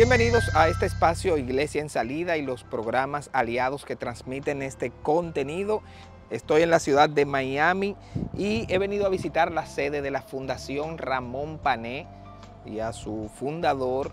Bienvenidos a este espacio Iglesia en Salida y los programas aliados que transmiten este contenido. Estoy en la ciudad de Miami y he venido a visitar la sede de la Fundación Ramón Pané y a su fundador,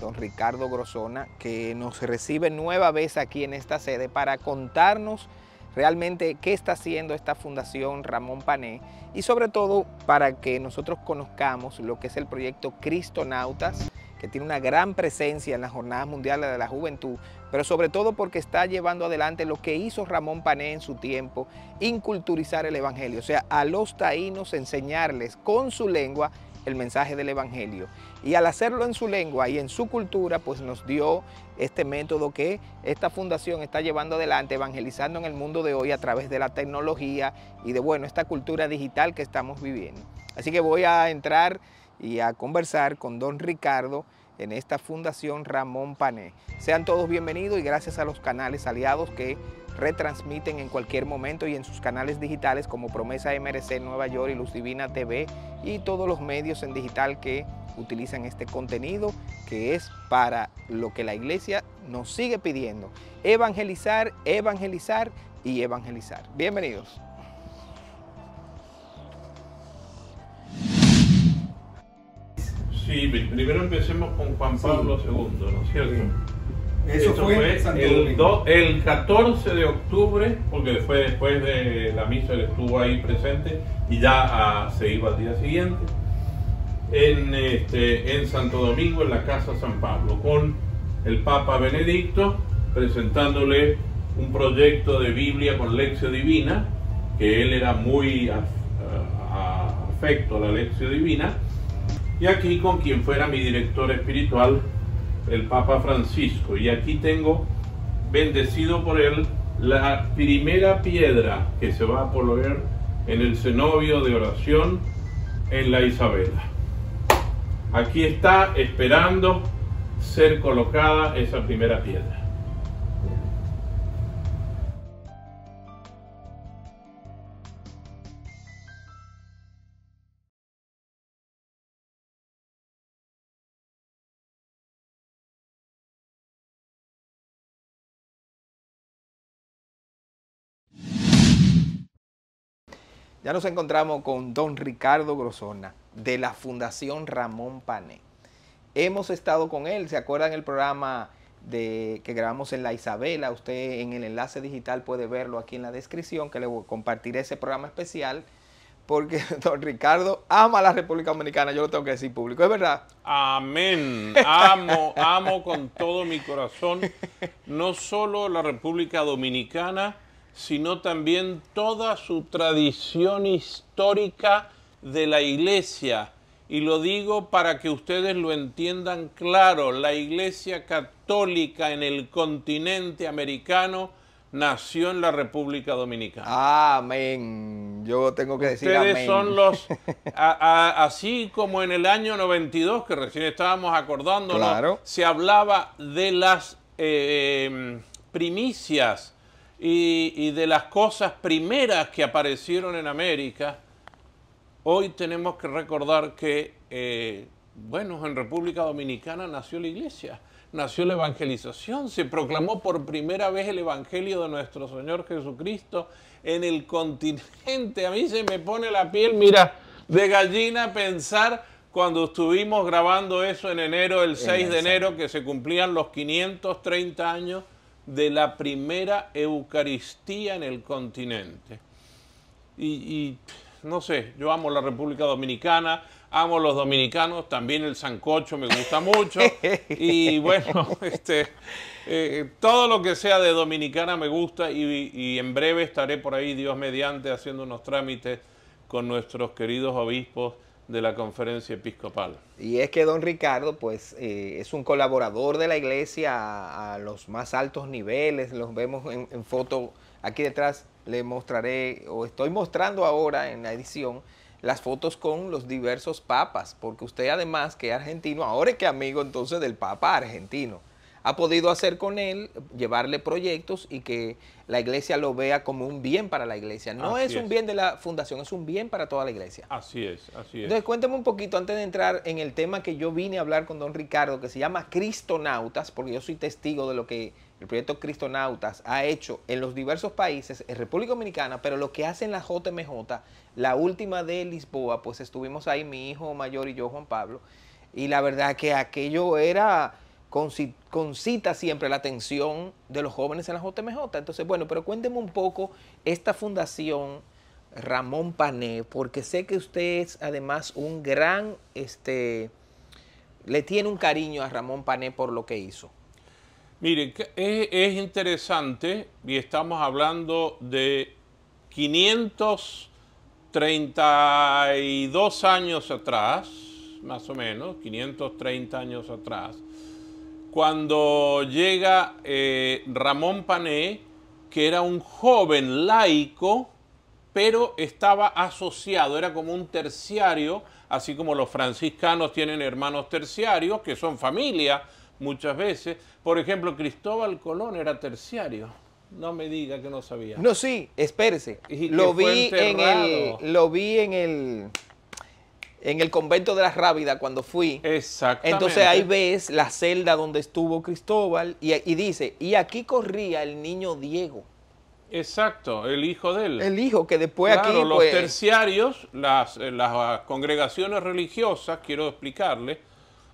don Ricardo Grosona, que nos recibe nueva vez aquí en esta sede para contarnos realmente qué está haciendo esta Fundación Ramón Pané y sobre todo para que nosotros conozcamos lo que es el proyecto Cristonautas que tiene una gran presencia en las Jornadas Mundiales de la Juventud, pero sobre todo porque está llevando adelante lo que hizo Ramón Pané en su tiempo, inculturizar el Evangelio, o sea, a los taínos enseñarles con su lengua el mensaje del Evangelio. Y al hacerlo en su lengua y en su cultura, pues nos dio este método que esta fundación está llevando adelante, evangelizando en el mundo de hoy a través de la tecnología y de, bueno, esta cultura digital que estamos viviendo. Así que voy a entrar y a conversar con don Ricardo en esta Fundación Ramón Pané. Sean todos bienvenidos y gracias a los canales aliados que retransmiten en cualquier momento y en sus canales digitales como Promesa MRC Nueva York y Luz Divina TV y todos los medios en digital que utilizan este contenido que es para lo que la iglesia nos sigue pidiendo, evangelizar, evangelizar y evangelizar. Bienvenidos. Sí, primero empecemos con Juan Pablo II, ¿no es cierto? Eso fue, el, el, 14 de octubre, porque fue después de la misa, él estuvo ahí presente y ya ah, se iba al día siguiente, en, este, en Santo Domingo, en la Casa San Pablo, con el Papa Benedicto presentándole un proyecto de Biblia con lección divina, que él era muy ah, afecto a la lección divina, y aquí con quien fuera mi director espiritual, el Papa Francisco. Y aquí tengo, bendecido por él, la primera piedra que se va a poner en el cenobio de oración en la Isabela. Aquí está esperando ser colocada esa primera piedra. Ya nos encontramos con don Ricardo Grosona de la Fundación Ramón Pané. Hemos estado con él, ¿se acuerdan el programa de, que grabamos en La Isabela? Usted en el enlace digital puede verlo aquí en la descripción, que le compartir ese programa especial, porque don Ricardo ama a la República Dominicana, yo lo tengo que decir público, es verdad. Amén, amo, amo con todo mi corazón, no solo la República Dominicana, sino también toda su tradición histórica de la Iglesia. Y lo digo para que ustedes lo entiendan claro, la Iglesia Católica en el continente americano nació en la República Dominicana. Amén. Yo tengo que decir Ustedes son los, así como en el año 92, que recién estábamos acordándonos, se hablaba de las eh, em, primicias y, de las cosas primeras que aparecieron en América, hoy tenemos que recordar que, eh, bueno, en República Dominicana nació la iglesia, nació la evangelización, se proclamó por primera vez el Evangelio de nuestro Señor Jesucristo en el continente. A mí se me pone la piel, mira, de gallina pensar cuando estuvimos grabando eso en enero, el 6 de enero, que se cumplían los 530 años de la primera Eucaristía en el continente. Y, no sé, yo amo la República Dominicana, amo los dominicanos, también el sancocho me gusta mucho. y bueno, este, eh, todo lo que sea de dominicana me gusta y, y en breve estaré por ahí, Dios mediante, haciendo unos trámites con nuestros queridos obispos de la conferencia episcopal. Y es que don Ricardo, pues, eh, es un colaborador de la iglesia a, los más altos niveles, los vemos en, en foto, aquí detrás le mostraré, o estoy mostrando ahora en la edición, las fotos con los diversos papas, porque usted además que es argentino, ahora es que amigo entonces del papa argentino ha podido hacer con él, llevarle proyectos y que la iglesia lo vea como un bien para la iglesia. No es, un bien de la fundación, es un bien para toda la iglesia. Así es, así es. Entonces cuéntame un poquito antes de entrar en el tema que yo vine a hablar con don Ricardo, que se llama Cristonautas, porque yo soy testigo de lo que el proyecto Cristonautas ha hecho en los diversos países, en República Dominicana, pero lo que hace en la JMJ, la última de Lisboa, pues estuvimos ahí mi hijo mayor y yo, Juan Pablo, y la verdad que aquello era concita siempre la atención de los jóvenes en la JMJ. Entonces, bueno, pero cuénteme un poco esta fundación Ramón Pané, porque sé que usted es además un gran, este, le tiene un cariño a Ramón Pané por lo que hizo. Miren, es, es interesante y estamos hablando de 532 años atrás, más o menos, 530 años atrás, cuando llega eh, Ramón Pané, que era un joven laico, pero estaba asociado, era como un terciario, así como los franciscanos tienen hermanos terciarios, que son familia muchas veces. Por ejemplo, Cristóbal Colón era terciario. No me diga que no sabía. No, sí, espérese. lo vi, en el, lo vi en el en el convento de la Rábida cuando fui. Exacto. Entonces ahí ves la celda donde estuvo Cristóbal y, dice, y aquí corría el niño Diego. Exacto, el hijo de él. El hijo que después claro, aquí... Los pues, terciarios, las, eh, ah, congregaciones religiosas, quiero explicarle,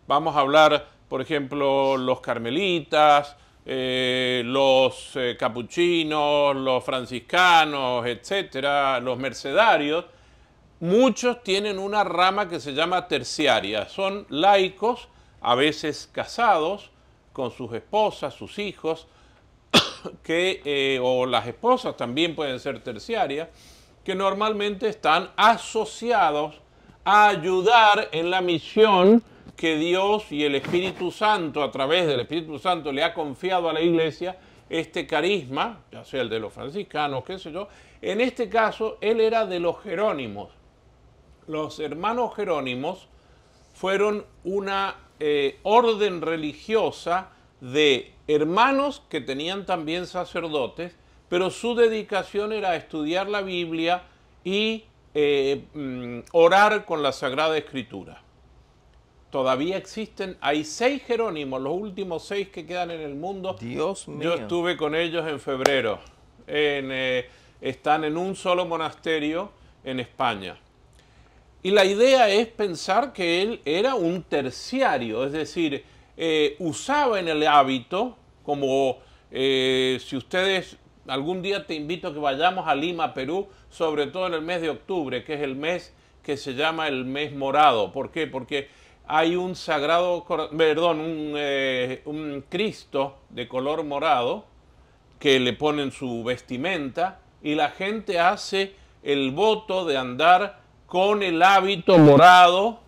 vamos a hablar, por ejemplo, los carmelitas, eh, los eh, capuchinos, los franciscanos, etcétera, los mercedarios, Muchos tienen una rama que se llama terciaria. Son laicos, a veces casados, con sus esposas, sus hijos, que, eh, o las esposas también pueden ser terciarias, que normalmente están asociados a ayudar en la misión que Dios y el Espíritu Santo, a través del Espíritu Santo, le ha confiado a la iglesia este carisma, ya sea el de los franciscanos, qué sé yo. En este caso, él era de los jerónimos los hermanos Jerónimos fueron una eh, orden religiosa de hermanos que tenían también sacerdotes, pero su dedicación era estudiar la Biblia y eh, mm, orar con la Sagrada Escritura. Todavía existen, hay seis Jerónimos, los últimos seis que quedan en el mundo. Dios Yo estuve con ellos en febrero. Eh, están en un solo monasterio en España. Y la idea es pensar que él era un terciario, es decir, eh, usaba en el hábito, como eh, si ustedes algún día te invito a que vayamos a Lima, Perú, sobre todo en el mes de octubre, que es el mes que se llama el mes morado. ¿Por qué? Porque hay un sagrado, perdón, eh, un Cristo de color morado que le ponen su vestimenta y la gente hace el voto de andar con el hábito morado,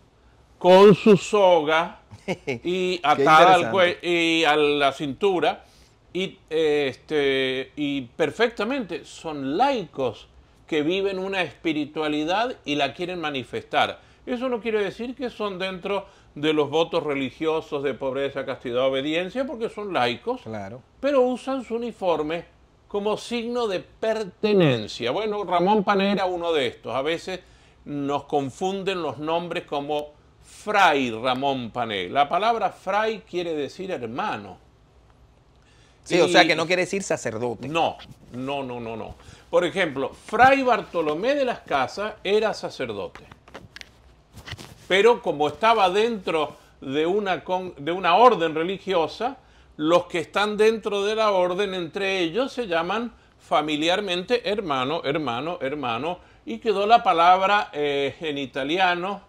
con su soga y atada y a la cintura. Y, este, y perfectamente son laicos que viven una espiritualidad y la quieren manifestar. Eso no quiere decir que son dentro de los votos religiosos de pobreza, castidad, obediencia, porque son laicos, claro. pero usan su uniforme como signo de pertenencia. Bueno, Ramón Panera, uno de estos. A veces nos confunden los nombres como Fray Ramón Pané. La palabra fray quiere decir hermano. Sí, o sea que no quiere decir sacerdote. No, no, no, no, no. Por ejemplo, Fray Bartolomé de las Casas era sacerdote. Pero como estaba dentro de una, de una orden religiosa, los que están dentro de la orden, entre ellos, se llaman familiarmente hermano, hermano, hermano, y quedó la palabra eh, en italiano,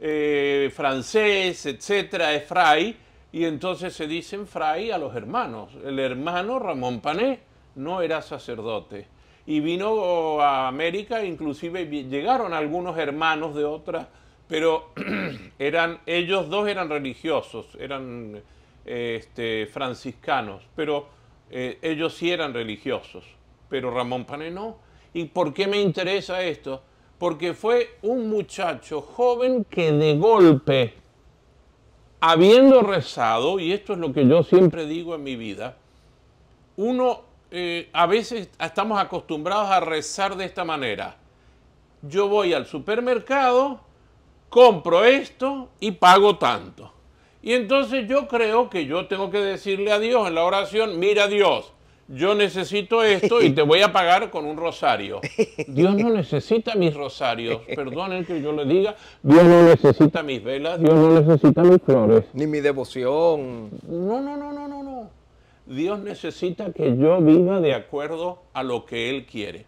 eh, francés, etcétera, es fray, y entonces se dicen fray a los hermanos. El hermano Ramón Pané no era sacerdote y vino a América, inclusive llegaron algunos hermanos de otras, pero eran, ellos dos eran religiosos, eran este, franciscanos, pero eh, ellos sí eran religiosos, pero Ramón Pané no. ¿Y por qué me interesa esto? Porque fue un muchacho joven que de golpe, habiendo rezado, y esto es lo que yo siempre digo en mi vida, uno eh, a veces estamos acostumbrados a rezar de esta manera. Yo voy al supermercado, compro esto y pago tanto. Y entonces yo creo que yo tengo que decirle a Dios en la oración, mira Dios, yo necesito esto y te voy a pagar con un rosario. Dios no necesita mis rosarios, perdonen que yo le diga, Dios no necesita mis velas, Dios no necesita mis flores. Ni mi devoción. No, no, no, no, no, no. Dios necesita que yo viva de acuerdo a lo que Él quiere.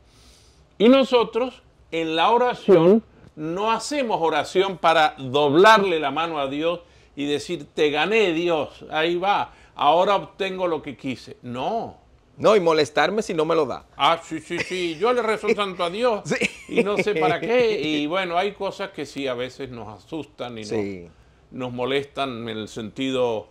Y nosotros en la oración no hacemos oración para doblarle la mano a Dios y decir, te gané Dios, ahí va, ahora obtengo lo que quise. No, no, y molestarme si no me lo da. Ah, sí, sí, sí. Yo le rezo tanto a Dios y no sé para qué. Y bueno, hay cosas que sí a veces nos asustan y nos, molestan en el sentido,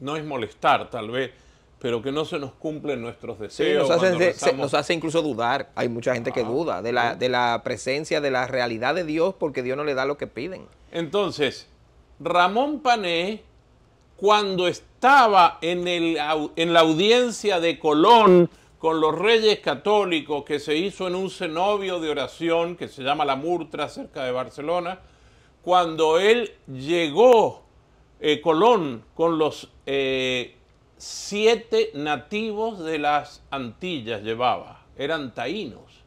no es molestar tal vez, pero que no se nos cumplen nuestros deseos. nos, hace, incluso dudar. Hay mucha gente que ah, duda de la, de la presencia, de la realidad de Dios, porque Dios no le da lo que piden. Entonces, Ramón Pané cuando estaba en, la audiencia de Colón con los reyes católicos que se hizo en un cenobio de oración que se llama La Murtra cerca de Barcelona, cuando él llegó, eh, Colón, con los eh, siete nativos de las Antillas llevaba, eran taínos.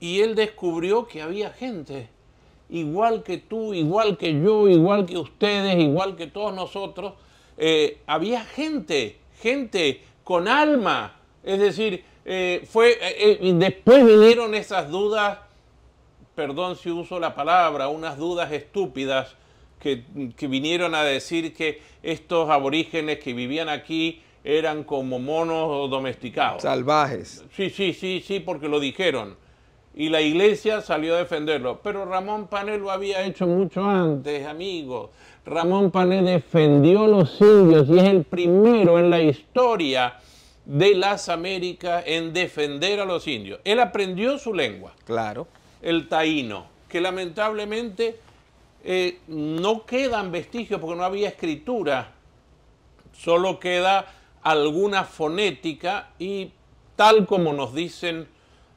Y él descubrió que había gente igual que tú, igual que yo, igual que ustedes, igual que todos nosotros, eh, había gente, gente con alma. Es decir, eh, fue, eh, después vinieron esas dudas, perdón si uso la palabra, unas dudas estúpidas que, que vinieron a decir que estos aborígenes que vivían aquí eran como monos domesticados. Salvajes. Sí, sí, sí, sí, porque lo dijeron y la iglesia salió a defenderlo. Pero Ramón Pané lo había hecho mucho antes, amigos. Ramón Pané defendió a los indios y es el primero en la historia de las Américas en defender a los indios. Él aprendió su lengua. Claro. El taíno, que lamentablemente eh, no quedan vestigios porque no había escritura, solo queda alguna fonética y tal como nos dicen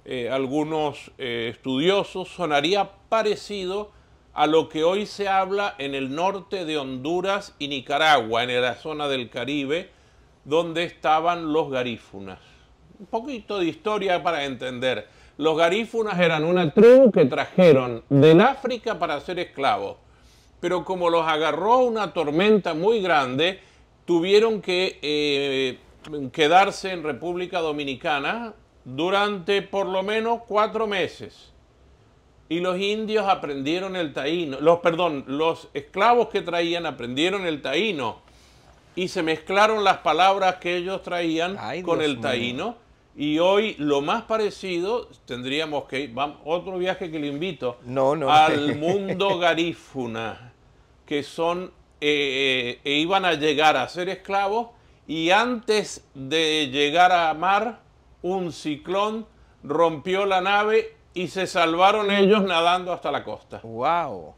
eh, algunos eh, estudiosos, sonaría parecido a lo que hoy se habla en el norte de Honduras y Nicaragua, en la zona del Caribe, donde estaban los garífunas. Un poquito de historia para entender. Los garífunas eran una tribu que trajeron del África para ser esclavos, pero como los agarró una tormenta muy grande, tuvieron que eh, quedarse en República Dominicana durante por lo menos cuatro meses. Y los indios aprendieron el taíno, los, perdón, los esclavos que traían aprendieron el taíno y se mezclaron las palabras que ellos traían con el taíno. Y hoy lo más parecido tendríamos que ir, otro viaje que le invito, no, no. al mundo garífuna, que son, eh, eh, e iban a llegar a ser esclavos y antes de llegar a amar, un ciclón rompió la nave y se salvaron ellos nadando hasta la costa. ¡Wow!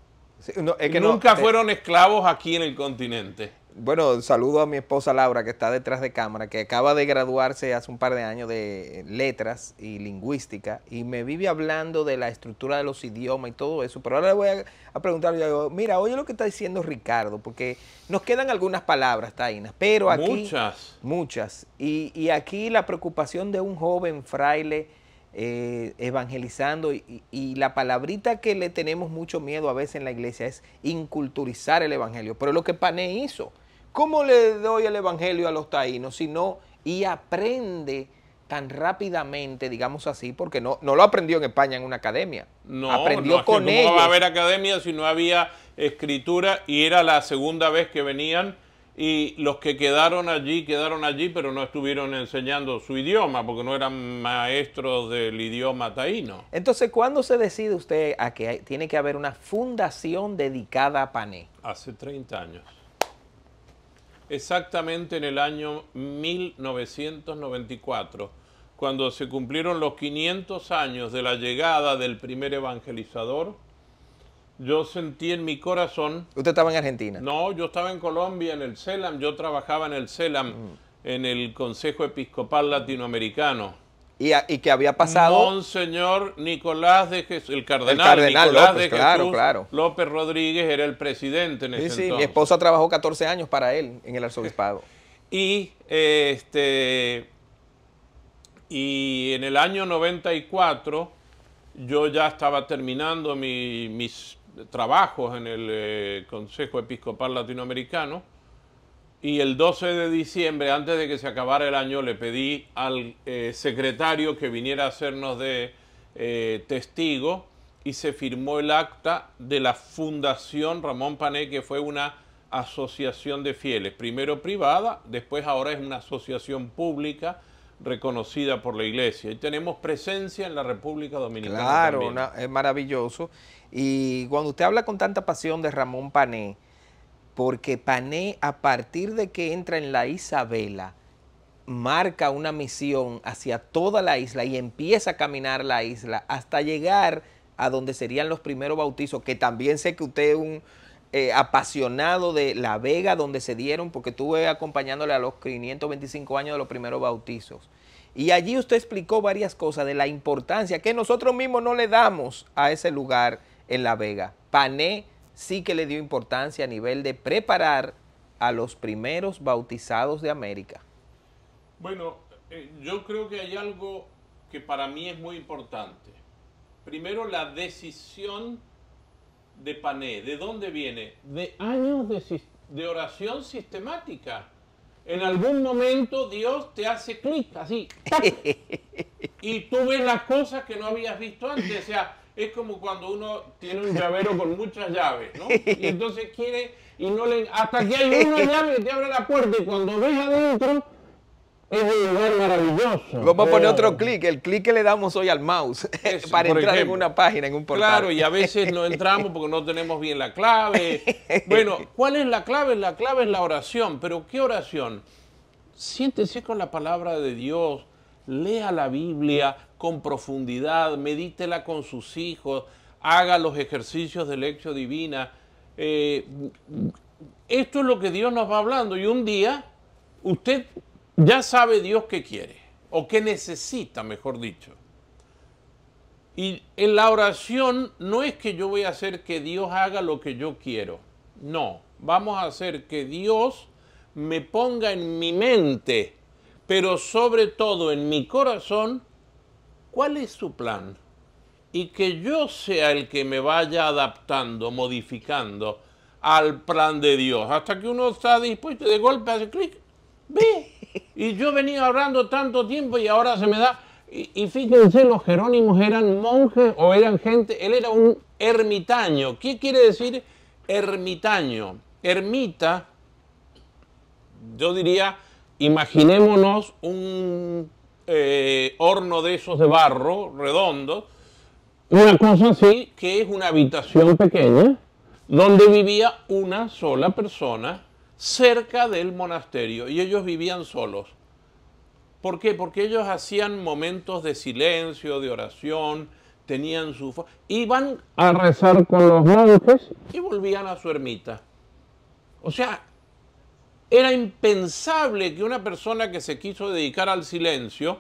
que Nunca eh, fueron esclavos aquí en el continente bueno, saludo a mi esposa Laura, que está detrás de cámara, que acaba de graduarse hace un par de años de letras y lingüística, y me vive hablando de la estructura de los idiomas y todo eso, pero ahora le voy a, preguntar, mira, oye lo que está diciendo Ricardo, porque nos quedan algunas palabras, Taina, pero aquí... Muchas. Muchas. Y, y aquí la preocupación de un joven fraile... Eh, evangelizando y, y, la palabrita que le tenemos mucho miedo a veces en la iglesia es inculturizar el evangelio. Pero lo que Pané hizo, ¿Cómo le doy el Evangelio a los taínos? si no? y aprende tan rápidamente, digamos así, porque no, no lo aprendió en España en una academia. No, aprendió con ellos. No va a haber academia si no había escritura y era la segunda vez que venían y los que quedaron allí, quedaron allí, pero no estuvieron enseñando su idioma, porque no eran maestros del idioma taíno. Entonces, ¿cuándo se decide usted a que tiene que haber una fundación dedicada a Pané? Hace 30 años exactamente en el año 1994, cuando se cumplieron los 500 años de la llegada del primer evangelizador, yo sentí en mi corazón... ¿Usted estaba en Argentina? No, yo estaba en Colombia, en el CELAM, yo trabajaba en el CELAM, mm. en el Consejo Episcopal Latinoamericano y, que había pasado. Monseñor Nicolás de Jesús, el cardenal, de López Rodríguez era el presidente en ese sí, sí, mi esposa trabajó 14 años para él en el arzobispado. y este y en el año 94 yo ya estaba terminando mis trabajos en el eh, Consejo Episcopal Latinoamericano y el 12 de diciembre, antes de que se acabara el año, le pedí al eh, secretario que viniera a hacernos de eh, testigo y se firmó el acta de la Fundación Ramón Pané, que fue una asociación de fieles, primero privada, después ahora es una asociación pública reconocida por la iglesia. Y tenemos presencia en la República Dominicana. Claro, es maravilloso. Y cuando usted habla con tanta pasión de Ramón Pané, porque Pané, a partir de que entra en la Isabela, marca una misión hacia toda la isla y empieza a caminar la isla hasta llegar a donde serían los primeros bautizos, que también sé que usted es un eh, apasionado de La Vega, donde se dieron, porque estuve acompañándole a los 525 años de los primeros bautizos. Y allí usted explicó varias cosas de la importancia que nosotros mismos no le damos a ese lugar en La Vega. Pané sí que le dio importancia a nivel de preparar a los primeros bautizados de América. Bueno, eh, yo creo que hay algo que para mí es muy importante. Primero, la decisión de Pané. ¿De dónde viene? De años de, oración sistemática. En algún momento Dios te hace clic, así. y tú ves las cosas que no habías visto antes. O sea, es como cuando uno tiene un llavero con muchas llaves, ¿no? Y entonces quiere y no le... Hasta que hay una llave que te abre la puerta y cuando ves adentro es un lugar maravilloso. Vamos a poner otro clic, el clic que le damos hoy al mouse para entrar en una página, en un portal. Claro, y a veces no entramos porque no tenemos bien la clave. Bueno, ¿cuál es la clave? La clave es la oración, pero ¿qué oración? Siéntese con la palabra de Dios, lea la Biblia, con profundidad, medítela con sus hijos, haga los ejercicios de lección divina. Eh, esto es lo que Dios nos va hablando y un día usted ya sabe Dios qué quiere o qué necesita, mejor dicho. Y en la oración no es que yo voy a hacer que Dios haga lo que yo quiero. No, vamos a hacer que Dios me ponga en mi mente, pero sobre todo en mi corazón, cuál es su plan y que yo sea el que me vaya adaptando, modificando al plan de Dios, hasta que uno está dispuesto de golpe hace clic, ve. Y yo venía hablando tanto tiempo y ahora se me da... y, fíjense, los jerónimos eran monjes o eran gente, él era un ermitaño. ¿Qué quiere decir ermitaño? Ermita, yo diría, imaginémonos un eh, horno de esos de barro, redondo, una cosa así, que es una habitación pequeña, donde vivía una sola persona cerca del monasterio y ellos vivían solos. ¿Por qué? Porque ellos hacían momentos de silencio, de oración, tenían su... Iban a rezar con los monjes y volvían a su ermita. O sea, era impensable que una persona que se quiso dedicar al silencio,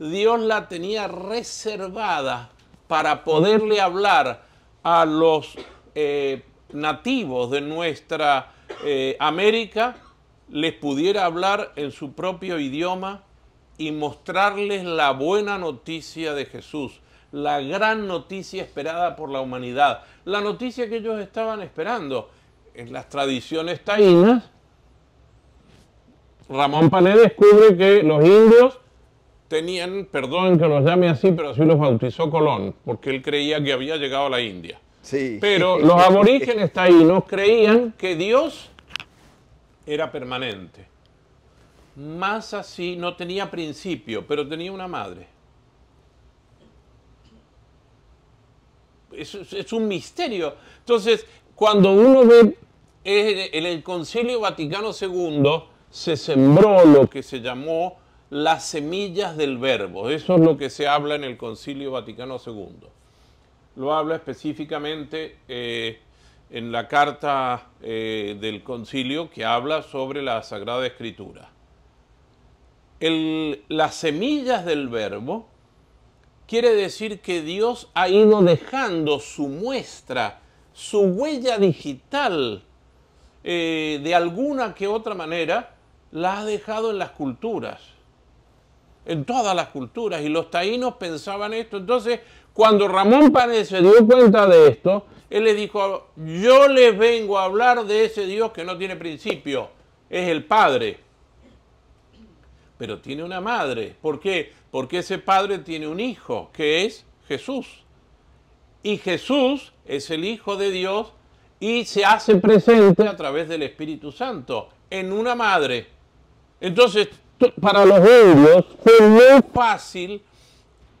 Dios la tenía reservada para poderle hablar a los eh, nativos de nuestra eh, América, les pudiera hablar en su propio idioma y mostrarles la buena noticia de Jesús, la gran noticia esperada por la humanidad, la noticia que ellos estaban esperando en las tradiciones taínas Ramón Pané descubre que los indios tenían, perdón que los llame así, pero así los bautizó Colón, porque él creía que había llegado a la India. Sí. Pero los aborígenes no creían que Dios era permanente. Más así, no tenía principio, pero tenía una madre. Es, un misterio. Entonces, cuando uno ve eh, en el Concilio Vaticano II, se sembró lo que se llamó las semillas del verbo. Eso es lo que se habla en el Concilio Vaticano II. Lo habla específicamente eh, en la carta eh, del concilio que habla sobre la Sagrada Escritura. las semillas del verbo quiere decir que Dios ha ido dejando su muestra, su huella digital, eh, de alguna que otra manera, la ha dejado en las culturas, en todas las culturas, y los taínos pensaban esto. Entonces, cuando Ramón Párez se dio cuenta de esto, él les dijo, yo les vengo a hablar de ese Dios que no tiene principio, es el Padre. Pero tiene una madre. ¿Por qué? Porque ese Padre tiene un hijo, que es Jesús. Y Jesús es el Hijo de Dios y se hace presente a través del Espíritu Santo en una madre. Entonces, para los hebreos fue muy fácil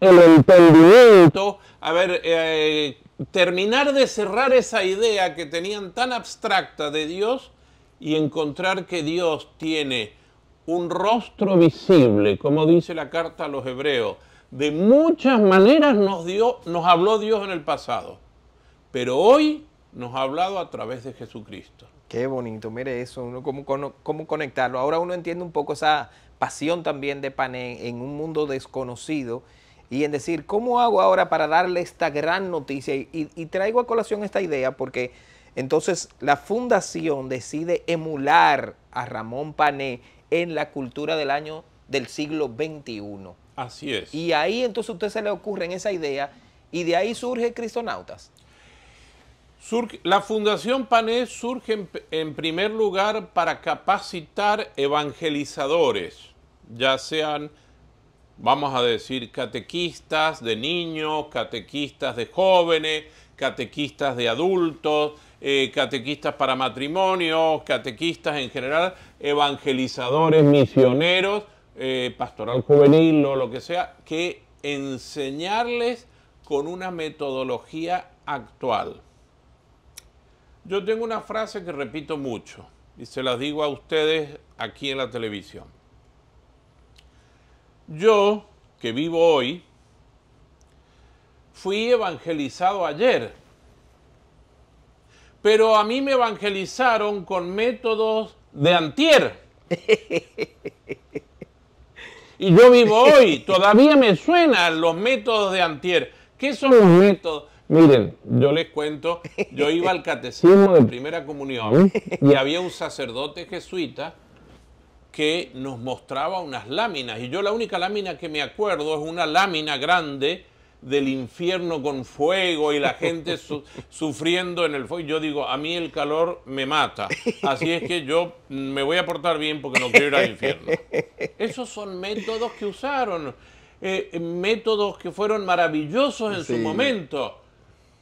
el entendimiento, a ver, eh, terminar de cerrar esa idea que tenían tan abstracta de Dios y encontrar que Dios tiene un rostro visible, como dice la carta a los hebreos. De muchas maneras nos, dio, nos habló Dios en el pasado, pero hoy nos ha hablado a través de Jesucristo. Qué bonito, mire eso, cómo, cómo conectarlo. Ahora uno entiende un poco esa pasión también de Pané en un mundo desconocido y en decir, ¿cómo hago ahora para darle esta gran noticia? Y, traigo a colación esta idea porque entonces la fundación decide emular a Ramón Pané en la cultura del año del siglo XXI. Así es. Y ahí entonces a usted se le ocurre esa idea y de ahí surge Cristonautas la Fundación PANES surge en, primer lugar para capacitar evangelizadores, ya sean, vamos a decir, catequistas de niños, catequistas de jóvenes, catequistas de adultos, eh, catequistas para matrimonios, catequistas en general, evangelizadores, misioneros, eh, pastoral juvenil o lo que sea, que enseñarles con una metodología actual. Yo tengo una frase que repito mucho y se las digo a ustedes aquí en la televisión. Yo, que vivo hoy, fui evangelizado ayer, pero a mí me evangelizaron con métodos de antier. Y yo vivo hoy, todavía me suenan los métodos de antier. ¿Qué son los métodos? Miren, yo les cuento, yo iba al catecismo de primera comunión ¿Eh? y había un sacerdote jesuita que nos mostraba unas láminas y yo la única lámina que me acuerdo es una lámina grande del infierno con fuego y la gente sufriendo en el fuego. Yo digo, a mí el calor me mata, así es que yo me voy a portar bien porque no quiero ir al infierno. Esos son métodos que usaron. Eh, métodos que fueron maravillosos en su momento.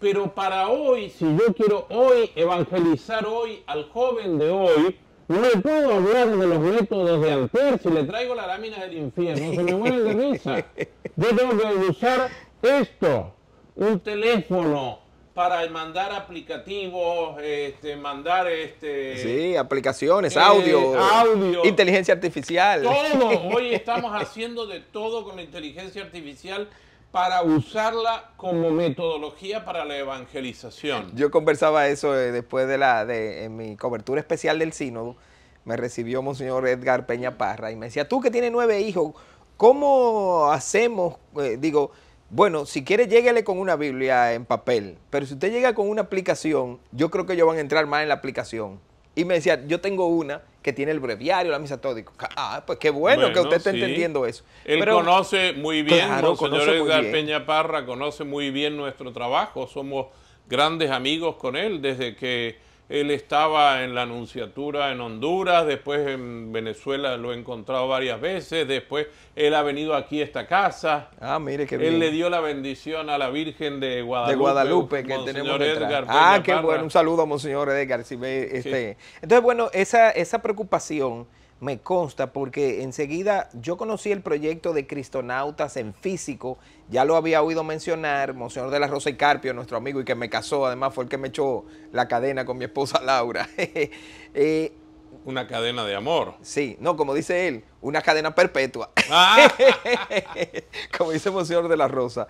Pero para hoy, si yo quiero hoy evangelizar hoy al joven de hoy, no le puedo hablar de los métodos de alter, si le traigo la lámina del infierno, se me muere de risa. Yo tengo que usar esto, un teléfono para mandar aplicativos, este, mandar este sí, aplicaciones, eh, audio, audio, inteligencia artificial. Todo, hoy estamos haciendo de todo con la inteligencia artificial para usarla como metodología para la evangelización. Yo conversaba eso eh, después de la de mi cobertura especial del sínodo. Me recibió Monseñor Edgar Peña Parra y me decía, tú que tienes nueve hijos, ¿cómo hacemos? Eh, digo, bueno, si quiere, lléguele con una Biblia en papel. Pero si usted llega con una aplicación, yo creo que ellos van a entrar más en la aplicación. Y me decía, yo tengo una que tiene el breviario, la misa todo. Ah, ah, pues qué bueno, que usted esté entendiendo eso. Él conoce muy bien, el señor Edgar Peña Parra conoce muy bien nuestro trabajo, somos grandes amigos con él desde que él estaba en la anunciatura en Honduras, después en Venezuela lo he encontrado varias veces, después él ha venido aquí a esta casa. Ah, mire qué bien. Él le dio la bendición a la Virgen de Guadalupe. De Guadalupe, que tenemos Edgar Ah, qué bueno, un saludo a Monseñor Edgar. Si este. Entonces, bueno, esa, esa preocupación me consta porque enseguida yo conocí el proyecto de Cristonautas en físico, ya lo había oído mencionar, Monseñor de la Rosa y Carpio, nuestro amigo y que me casó, además fue el que me echó la cadena con mi esposa Laura. Eh, una cadena de amor. Sí, no, como dice él, una cadena perpetua. Ah. como dice Monseñor de la Rosa.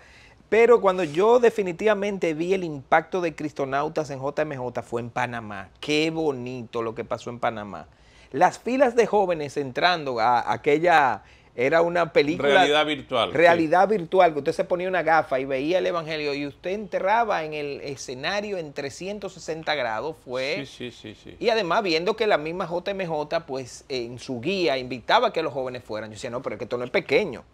Pero cuando yo definitivamente vi el impacto de Cristonautas en JMJ fue en Panamá. Qué bonito lo que pasó en Panamá las filas de jóvenes entrando a aquella era una película. Realidad virtual. Realidad virtual, que usted se ponía una gafa y veía el Evangelio y usted enterraba en el escenario en 360 grados, fue. Sí, sí, sí. sí. Y además viendo que la misma JMJ, pues en su guía, invitaba a que los jóvenes fueran. Yo decía, no, pero es que esto no es pequeño.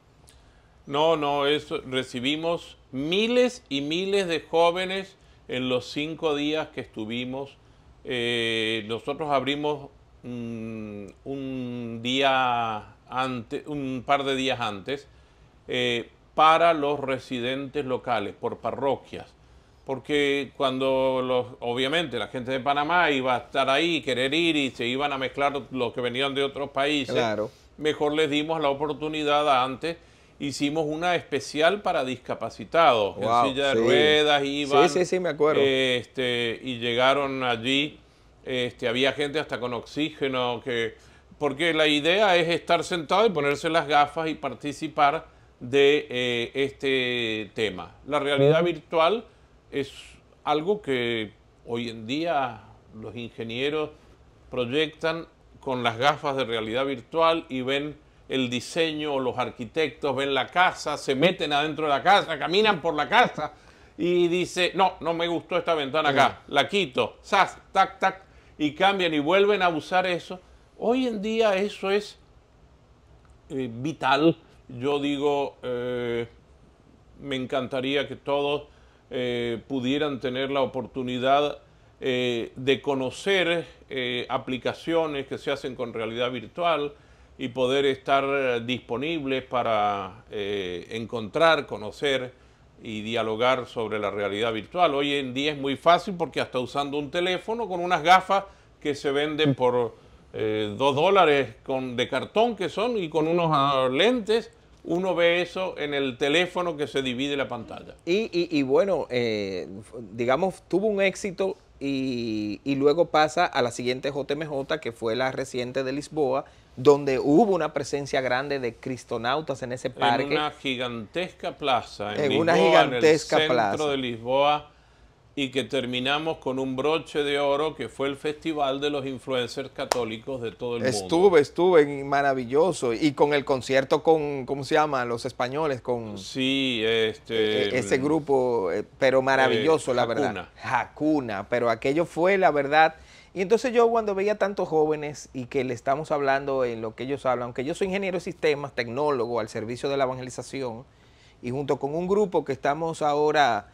No, no, eso recibimos miles y miles de jóvenes en los cinco días que estuvimos. Eh, nosotros abrimos Mm, un, día antes, un par de días antes, eh, para los residentes locales, por parroquias. Porque cuando los, obviamente la gente de Panamá iba a estar ahí, querer ir y se iban a mezclar los que venían de otros países, mejor les dimos la oportunidad antes. Hicimos una especial para discapacitados, en silla de ruedas, iban. Este, y llegaron allí este, había gente hasta con oxígeno, que, porque la idea es estar sentado y ponerse las gafas y participar de eh, este tema. La realidad virtual es algo que hoy en día los ingenieros proyectan con las gafas de realidad virtual y ven el diseño, los arquitectos ven la casa, se meten adentro de la casa, caminan por la casa y dice, no, no me gustó esta ventana acá, la quito, sas, tac, tac, y cambian y vuelven a usar eso. Hoy en día eso es eh, vital. Yo digo, eh, me encantaría que todos eh, pudieran tener la oportunidad de conocer aplicaciones que se hacen con realidad virtual y poder estar disponibles para encontrar, conocer y dialogar sobre la realidad virtual. Hoy en día es muy fácil porque hasta usando un teléfono con unas gafas que se venden por eh, dos dólares con, de cartón que son y con unos lentes, uno ve eso en el teléfono que se divide la pantalla. Y, y, bueno, eh, digamos, tuvo un éxito y, y, luego pasa a la siguiente JMJ, que fue la reciente de Lisboa, donde hubo una presencia grande de cristonautas en ese parque. En una gigantesca plaza, en, Lisboa, una en el centro de Lisboa, y que terminamos con un broche de oro que fue el festival de los influencers católicos de todo el mundo. Estuve, estuve maravilloso y con el concierto con ¿cómo se llama? los españoles con Sí, este eh, eh, ese mm, grupo eh, pero maravilloso la verdad. jacuna pero aquello fue la verdad y entonces yo cuando veía tantos jóvenes y que le estamos hablando en lo que ellos hablan, aunque yo soy ingeniero de sistemas, tecnólogo al servicio de la evangelización, y junto con un grupo que estamos ahora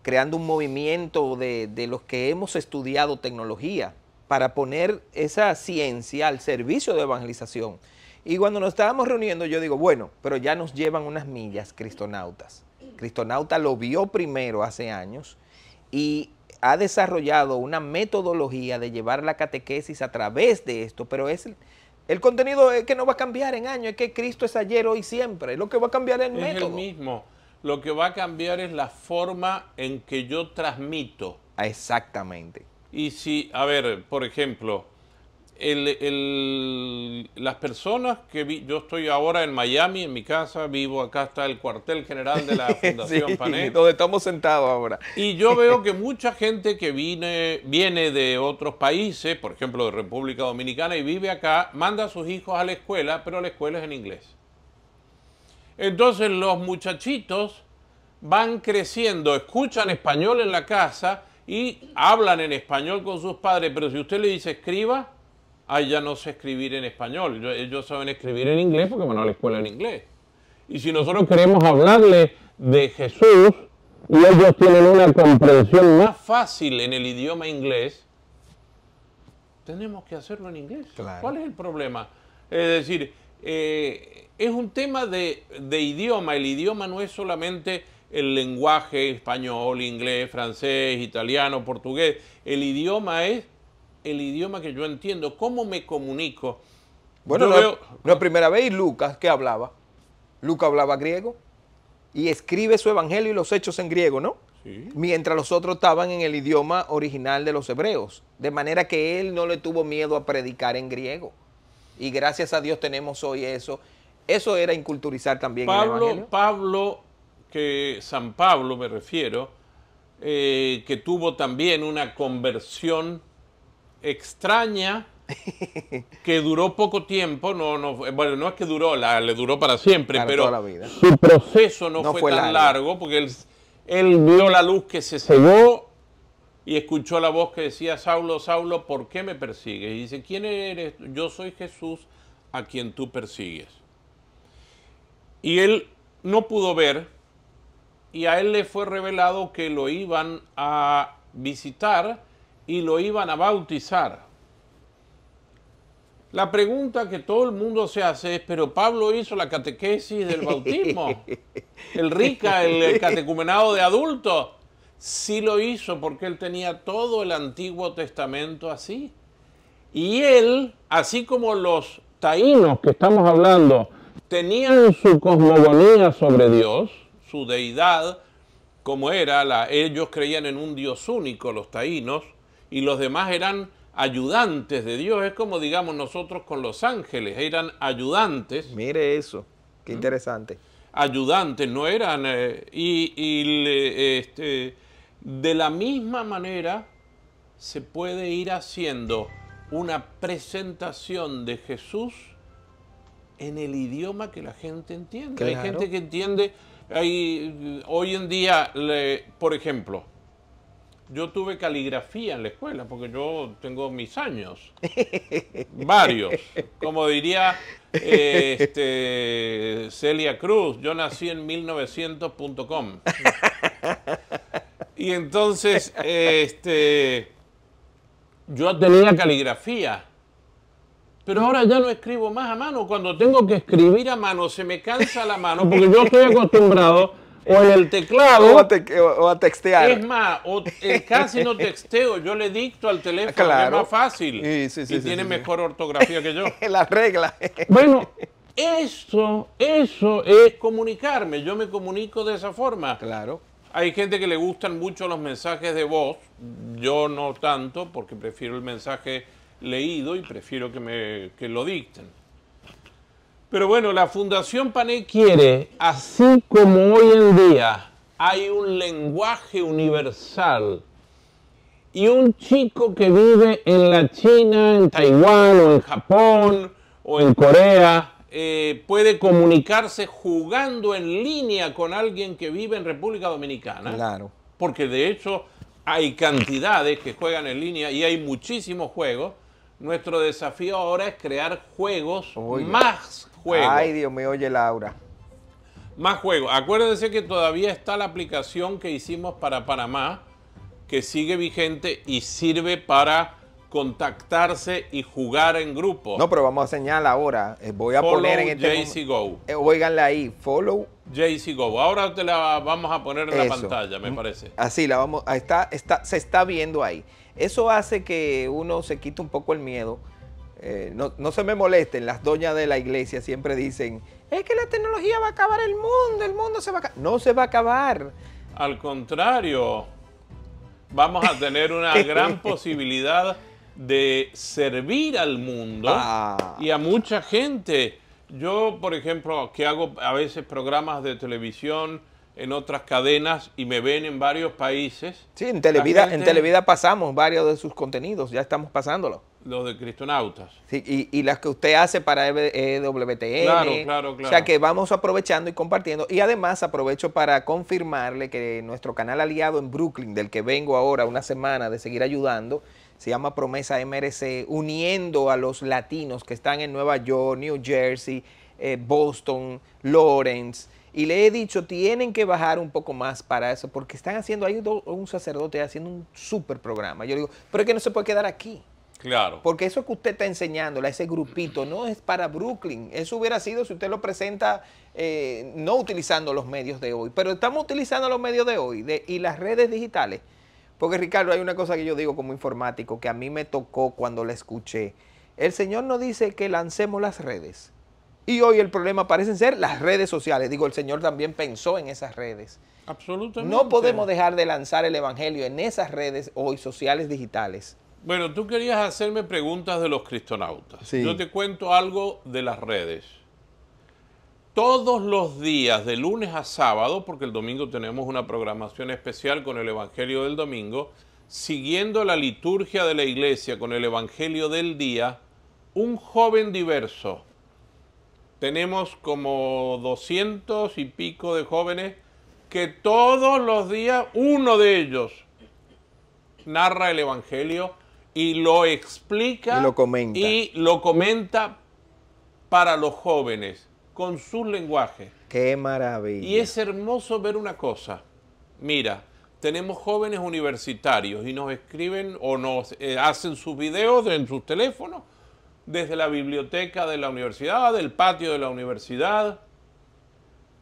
creando un movimiento de, de los que hemos estudiado tecnología para poner esa ciencia al servicio de evangelización. Y cuando nos estábamos reuniendo, yo digo, bueno, pero ya nos llevan unas millas cristonautas. Cristonauta lo vio primero hace años y ha desarrollado una metodología de llevar la catequesis a través de esto, pero es el contenido es eh, que no va a cambiar en años, es que Cristo es ayer, hoy, siempre. Lo que va a cambiar es el es el mismo. Lo que va a cambiar es la forma en que yo transmito. Exactamente. Y si, a ver, por ejemplo, el, las personas que yo estoy ahora en Miami, en mi casa, vivo acá está el cuartel general de la Fundación sí, Donde estamos sentados ahora. Y yo veo que mucha gente que viene, viene de otros países, por ejemplo de República Dominicana, y vive acá, manda a sus hijos a la escuela, pero la escuela es en inglés. Entonces los muchachitos van creciendo, escuchan español en la casa y hablan en español con sus padres, pero si usted le dice escriba, ay, ya no sé escribir en español, ellos, saben escribir en inglés porque van a la escuela en inglés. Y si nosotros queremos hablarle de Jesús y ellos tienen una comprensión más fácil en el idioma inglés, tenemos que hacerlo en inglés. ¿Cuál es el problema? Es decir, eh, es un tema de, idioma. El idioma no es solamente el lenguaje español, inglés, francés, italiano, portugués. El idioma es el idioma que yo entiendo, cómo me comunico. Bueno, no, primera vez, Lucas, ¿qué hablaba? Lucas hablaba griego y escribe su evangelio y los hechos en griego, ¿no? Mientras los otros estaban en el idioma original de los hebreos. De manera que él no le tuvo miedo a predicar en griego. Y gracias a Dios tenemos hoy eso. Eso era inculturizar también Pablo, el evangelio. Pablo, que San Pablo me refiero, eh, que tuvo también una conversión extraña que duró poco tiempo, no, no, bueno, no es que duró, le duró para siempre, pero su proceso no, fue, tan largo, porque él, él, vio la luz que se cegó y escuchó la voz que decía, Saulo, Saulo, ¿por qué me persigues? Y dice, ¿quién eres? Yo soy Jesús a quien tú persigues. Y él no pudo ver y a él le fue revelado que lo iban a visitar y lo iban a bautizar. La pregunta que todo el mundo se hace es, pero Pablo hizo la catequesis del bautismo, el rica, el catecumenado de adultos. Sí lo hizo porque él tenía todo el Antiguo Testamento así. Y él, así como los taínos que estamos hablando, tenían su cosmogonía sobre Dios, su deidad, como era, la, ellos creían en un Dios único, los taínos, y los demás eran ayudantes de Dios. Es como digamos nosotros con los ángeles, eran ayudantes. Mire eso, qué ¿Mm? interesante. Ayudantes, no eran. Eh, y, este, de la misma manera se puede ir haciendo una presentación de Jesús en el idioma que la gente entiende. Hay gente que entiende, hoy en día, por ejemplo, yo tuve caligrafía en la escuela, porque yo tengo mis años, varios. Como diría eh, este, Celia Cruz, yo nací en 1900.com. Y entonces, este, yo tenía caligrafía. Pero ahora ya no escribo más a mano. Cuando tengo que escribir a mano, se me cansa la mano, porque yo estoy acostumbrado o el teclado. O a, textear. Es más, o, eh, casi no texteo, yo le dicto al teléfono, es más fácil. y tiene mejor ortografía que yo. La regla. Bueno, eso, eso es comunicarme, yo me comunico de esa forma. Claro. Hay gente que le gustan mucho los mensajes de voz, yo no tanto, porque prefiero el mensaje leído y prefiero que, me, que lo dicten. Pero bueno, la Fundación Pané quiere, así como hoy en día hay un lenguaje universal y un chico que vive en la China, en Taiwán o en Japón o en Corea eh, puede comunicarse jugando en línea con alguien que vive en República Dominicana. Claro. Porque de hecho hay cantidades que juegan en línea y hay muchísimos juegos. Nuestro desafío ahora es crear juegos más juego. Ay, Dios mío, oye Laura. Más juego. Acuérdense que todavía está la aplicación que hicimos para Panamá, que sigue vigente y sirve para contactarse y jugar en grupo. No, pero vamos a señalar ahora. Eh, voy a poner en el. Este Go. Oiganle eh, ahí, follow JCGO. Ahora te la vamos a poner en la pantalla, me parece. Así la vamos, está, está, se está viendo ahí. Eso hace que uno se quite un poco el miedo eh, no, se me molesten, las doñas de la iglesia siempre dicen, es que la tecnología va a acabar el mundo, el mundo se va a acabar. No se va a acabar. Al contrario, vamos a tener una gran posibilidad de servir al mundo ah. y a mucha gente. Yo, por ejemplo, que hago a veces programas de televisión en otras cadenas y me ven en varios países. Sí, en Televida, en Televida pasamos varios de sus contenidos, ya estamos pasándolo. Los de Cristonautas. y, las que usted hace para EWTN. E claro, claro, claro. O sea que vamos aprovechando y compartiendo. Y además aprovecho para confirmarle que nuestro canal aliado en Brooklyn, del que vengo ahora una semana de seguir ayudando, se llama Promesa MRC, uniendo a los latinos que están en Nueva York, New Jersey, eh, Boston, Lawrence. Y le he dicho, tienen que bajar un poco más para eso, porque están haciendo, hay un sacerdote haciendo un super programa. Yo digo, pero es que no se puede quedar aquí. Claro. Porque eso que usted está enseñándole a ese grupito no es para Brooklyn. Eso hubiera sido si usted lo presenta eh, no utilizando los medios de hoy. Pero estamos utilizando los medios de hoy y las redes digitales. Porque Ricardo, hay una cosa que yo digo como informático que a mí me tocó cuando la escuché. El Señor no dice que lancemos las redes. Y hoy el problema parecen ser las redes sociales. Digo, el Señor también pensó en esas redes. Absolutamente. No podemos dejar de lanzar el Evangelio en esas redes hoy sociales digitales. Bueno, tú querías hacerme preguntas de los cristonautas. Yo te cuento algo de las redes. Todos los días, de lunes a sábado, porque el domingo tenemos una programación especial con el Evangelio del Domingo, siguiendo la liturgia de la iglesia con el Evangelio del Día, un joven diverso. Tenemos como doscientos y pico de jóvenes que todos los días uno de ellos narra el Evangelio y lo explica y lo comenta, y lo comenta para los jóvenes con su lenguaje. Qué maravilla. Y es hermoso ver una cosa. Mira, tenemos jóvenes universitarios y nos escriben o nos eh, hacen sus videos en sus teléfonos desde la biblioteca de la universidad, del patio de la universidad.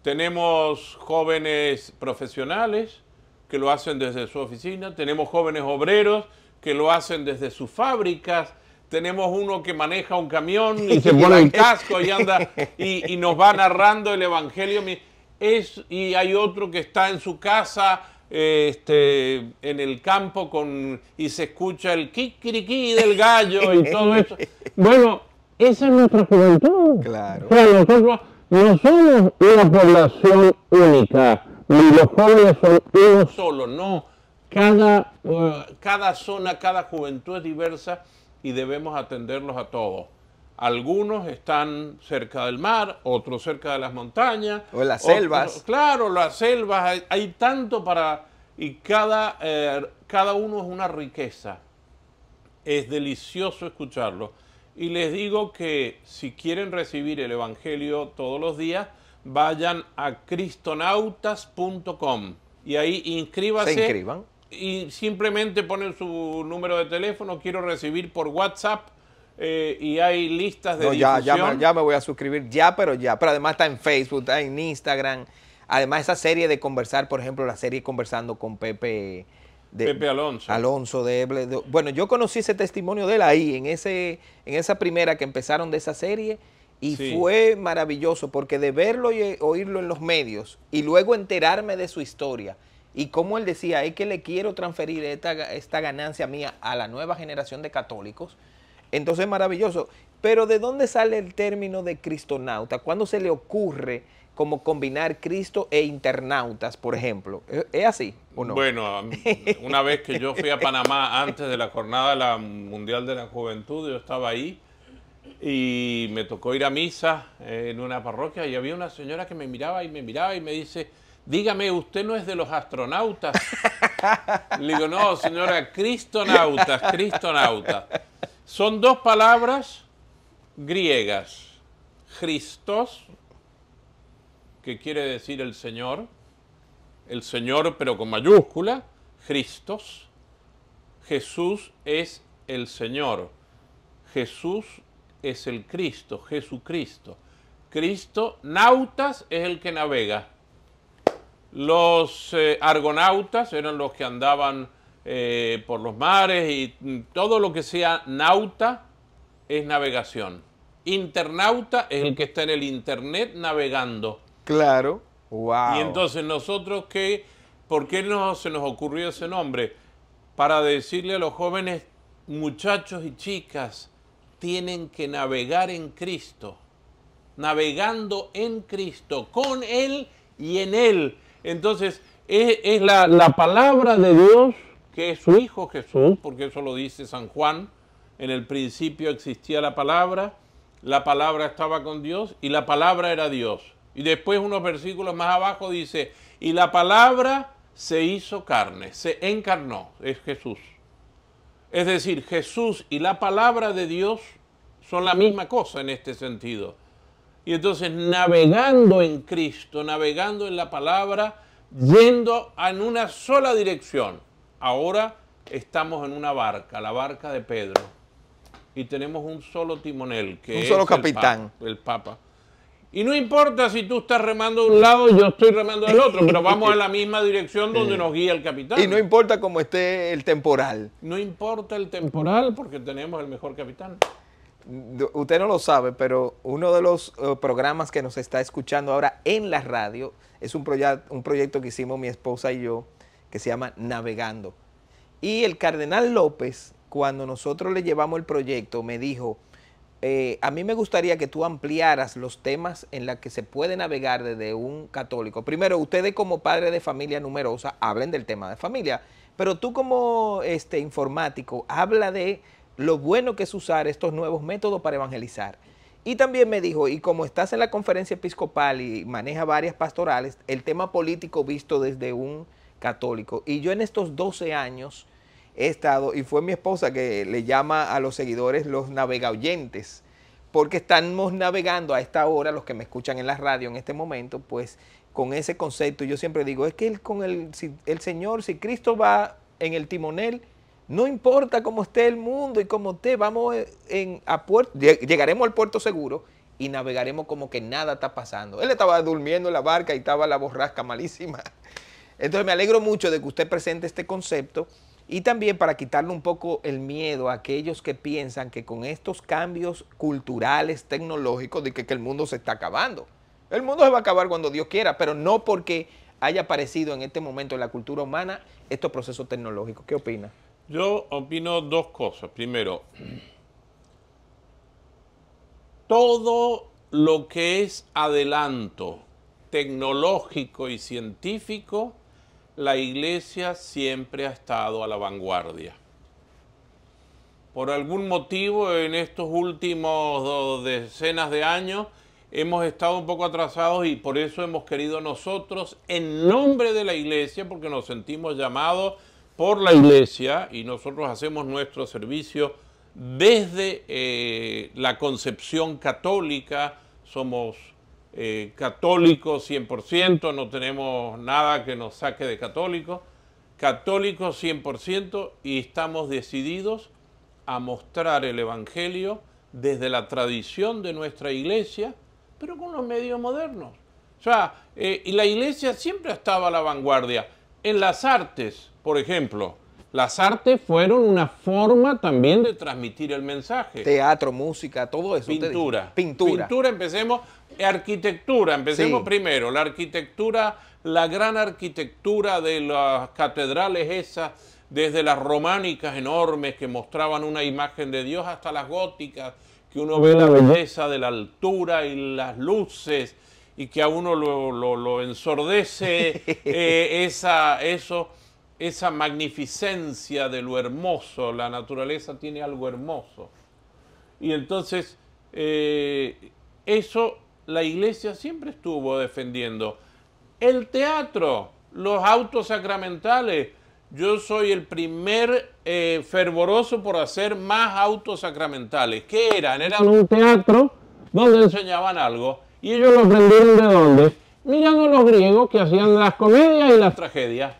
Tenemos jóvenes profesionales que lo hacen desde su oficina, tenemos jóvenes obreros que lo hacen desde sus fábricas, tenemos uno que maneja un camión y se pone el casco y anda y, nos va narrando el evangelio. Es, y hay otro que está en su casa, eh, este, en el campo con, y se escucha el kikiriki del gallo y todo eso. Bueno, esa es nuestra juventud. Claro. nosotros no somos una población única, ni los jóvenes son solo, no cada, uh, cada zona, cada juventud es diversa y debemos atenderlos a todos. Algunos están cerca del mar, otros cerca de las montañas. O las selvas. Claro, las selvas. Hay, tanto para... Y cada, eh, cada uno es una riqueza. Es delicioso escucharlo. Y les digo que si quieren recibir el Evangelio todos los días, vayan a cristonautas.com y ahí inscríbanse y simplemente ponen su número de teléfono, quiero recibir por WhatsApp eh, y hay listas de no, ya, ya, me, voy a suscribir, ya, pero ya. Pero además está en Facebook, está en Instagram. Además esa serie de conversar, por ejemplo, la serie Conversando con Pepe... De, Pepe Alonso. Alonso de, Bueno, yo conocí ese testimonio de él ahí, en, ese, en esa primera que empezaron de esa serie. Y fue maravilloso porque de verlo y oírlo en los medios y luego enterarme de su historia y como él decía, es que le quiero transferir esta, ganancia mía a la nueva generación de católicos. Entonces maravilloso. Pero ¿de dónde sale el término de cristonauta? ¿Cuándo se le ocurre como combinar Cristo e internautas, por ejemplo? ¿Es así o no? Bueno, una vez que yo fui a Panamá antes de la jornada la mundial de la juventud, yo estaba ahí y me tocó ir a misa eh, en una parroquia y había una señora que me miraba y me miraba y me dice dígame, usted no es de los astronautas. Le digo, no, señora, cristonautas, cristonautas. Son dos palabras griegas. Cristos, que quiere decir el Señor, el Señor pero con mayúscula, Cristos, Jesús es el Señor. Jesús es el Cristo, Jesucristo. Cristo, nautas es el que navega. Los eh, argonautas eran los que andaban eh, por los mares y todo lo que sea nauta es navegación. Internauta es el que está en el internet navegando. Claro. Wow. Y entonces nosotros qué, ¿por qué no se nos ocurrió ese nombre? Para decirle a los jóvenes muchachos y chicas, tienen que navegar en Cristo, navegando en Cristo, con Él y en Él. Entonces, es, la, la, palabra de Dios, que es su Hijo Jesús, porque eso lo dice San Juan, en el principio existía la palabra, la palabra estaba con Dios y la palabra era Dios. Y después unos versículos más abajo dice, y la palabra se hizo carne, se encarnó, es Jesús. Es decir, Jesús y la palabra de Dios son la misma cosa en este sentido. Y entonces navegando en Cristo, navegando en la palabra, yendo en una sola dirección. Ahora estamos en una barca, la barca de Pedro, y tenemos un solo timonel, que un es solo capitán. El, Papa. Y no importa si tú estás remando de un lado y yo estoy remando del otro, pero vamos a la misma dirección donde nos guía el capitán. Y no importa cómo esté el temporal. No importa el temporal porque tenemos el mejor capitán usted no lo sabe, pero uno de los eh, programas que nos está escuchando ahora en la radio es un, un proyecto que hicimos mi esposa y yo que se llama Navegando. Y el cardenal López, cuando nosotros le llevamos el proyecto, me dijo, eh, a mí me gustaría que tú ampliaras los temas en los que se puede navegar desde un católico. Primero, ustedes como padres de familia numerosa hablen del tema de familia, pero tú como este, informático habla de lo bueno que es usar estos nuevos métodos para evangelizar. Y también me dijo, y como estás en la conferencia episcopal y maneja varias pastorales, el tema político visto desde un católico. Y yo en estos 12 años he estado, y fue mi esposa que le llama a los seguidores los navegaoyentes, porque estamos navegando a esta hora, los que me escuchan en la radio en este momento, pues con ese concepto, yo siempre digo, es que con el, el Señor, si Cristo va en el timonel, no importa cómo esté el mundo y cómo esté, vamos a puerto, llegaremos al puerto seguro y navegaremos como que nada está pasando. Él estaba durmiendo en la barca y estaba la borrasca malísima. Entonces me alegro mucho de que usted presente este concepto y también para quitarle un poco el miedo a aquellos que piensan que con estos cambios culturales, tecnológicos, de que, que el mundo se está acabando. El mundo se va a acabar cuando Dios quiera, pero no porque haya aparecido en este momento en la cultura humana estos procesos tecnológicos. ¿Qué opina? Yo opino dos cosas. Primero, todo lo que es adelanto tecnológico y científico, la iglesia siempre ha estado a la vanguardia. Por algún motivo, en estos últimos dos decenas de años, hemos estado un poco atrasados y por eso hemos querido nosotros, en nombre de la iglesia, porque nos sentimos llamados por la iglesia y nosotros hacemos nuestro servicio desde eh, la concepción católica, somos eh, católicos 100%, no tenemos nada que nos saque de católico, católicos 100% y estamos decididos a mostrar el Evangelio desde la tradición de nuestra iglesia, pero con los medios modernos. O sea, eh, y la iglesia siempre estaba a la vanguardia. En las artes, por ejemplo, las artes fueron una forma también de transmitir el mensaje. Teatro, música, todo eso. Pintura. Pintura. empecemos. Arquitectura, empecemos primero. La arquitectura, la gran arquitectura de las catedrales esas, desde las románicas enormes que mostraban una imagen de Dios hasta las góticas, que uno ve la belleza de la altura y las luces y que a uno lo, ensordece eh, esa, eso, esa magnificencia de lo hermoso. La naturaleza tiene algo hermoso. Y entonces, eh, eso la iglesia siempre estuvo defendiendo. El teatro, los autos sacramentales. Yo soy el primer eh, fervoroso por hacer más autos sacramentales. ¿Qué eran? Eran un teatro donde enseñaban algo. ¿Y ellos lo aprendieron de dónde? Mirando a los griegos que hacían las comedias y las tragedias.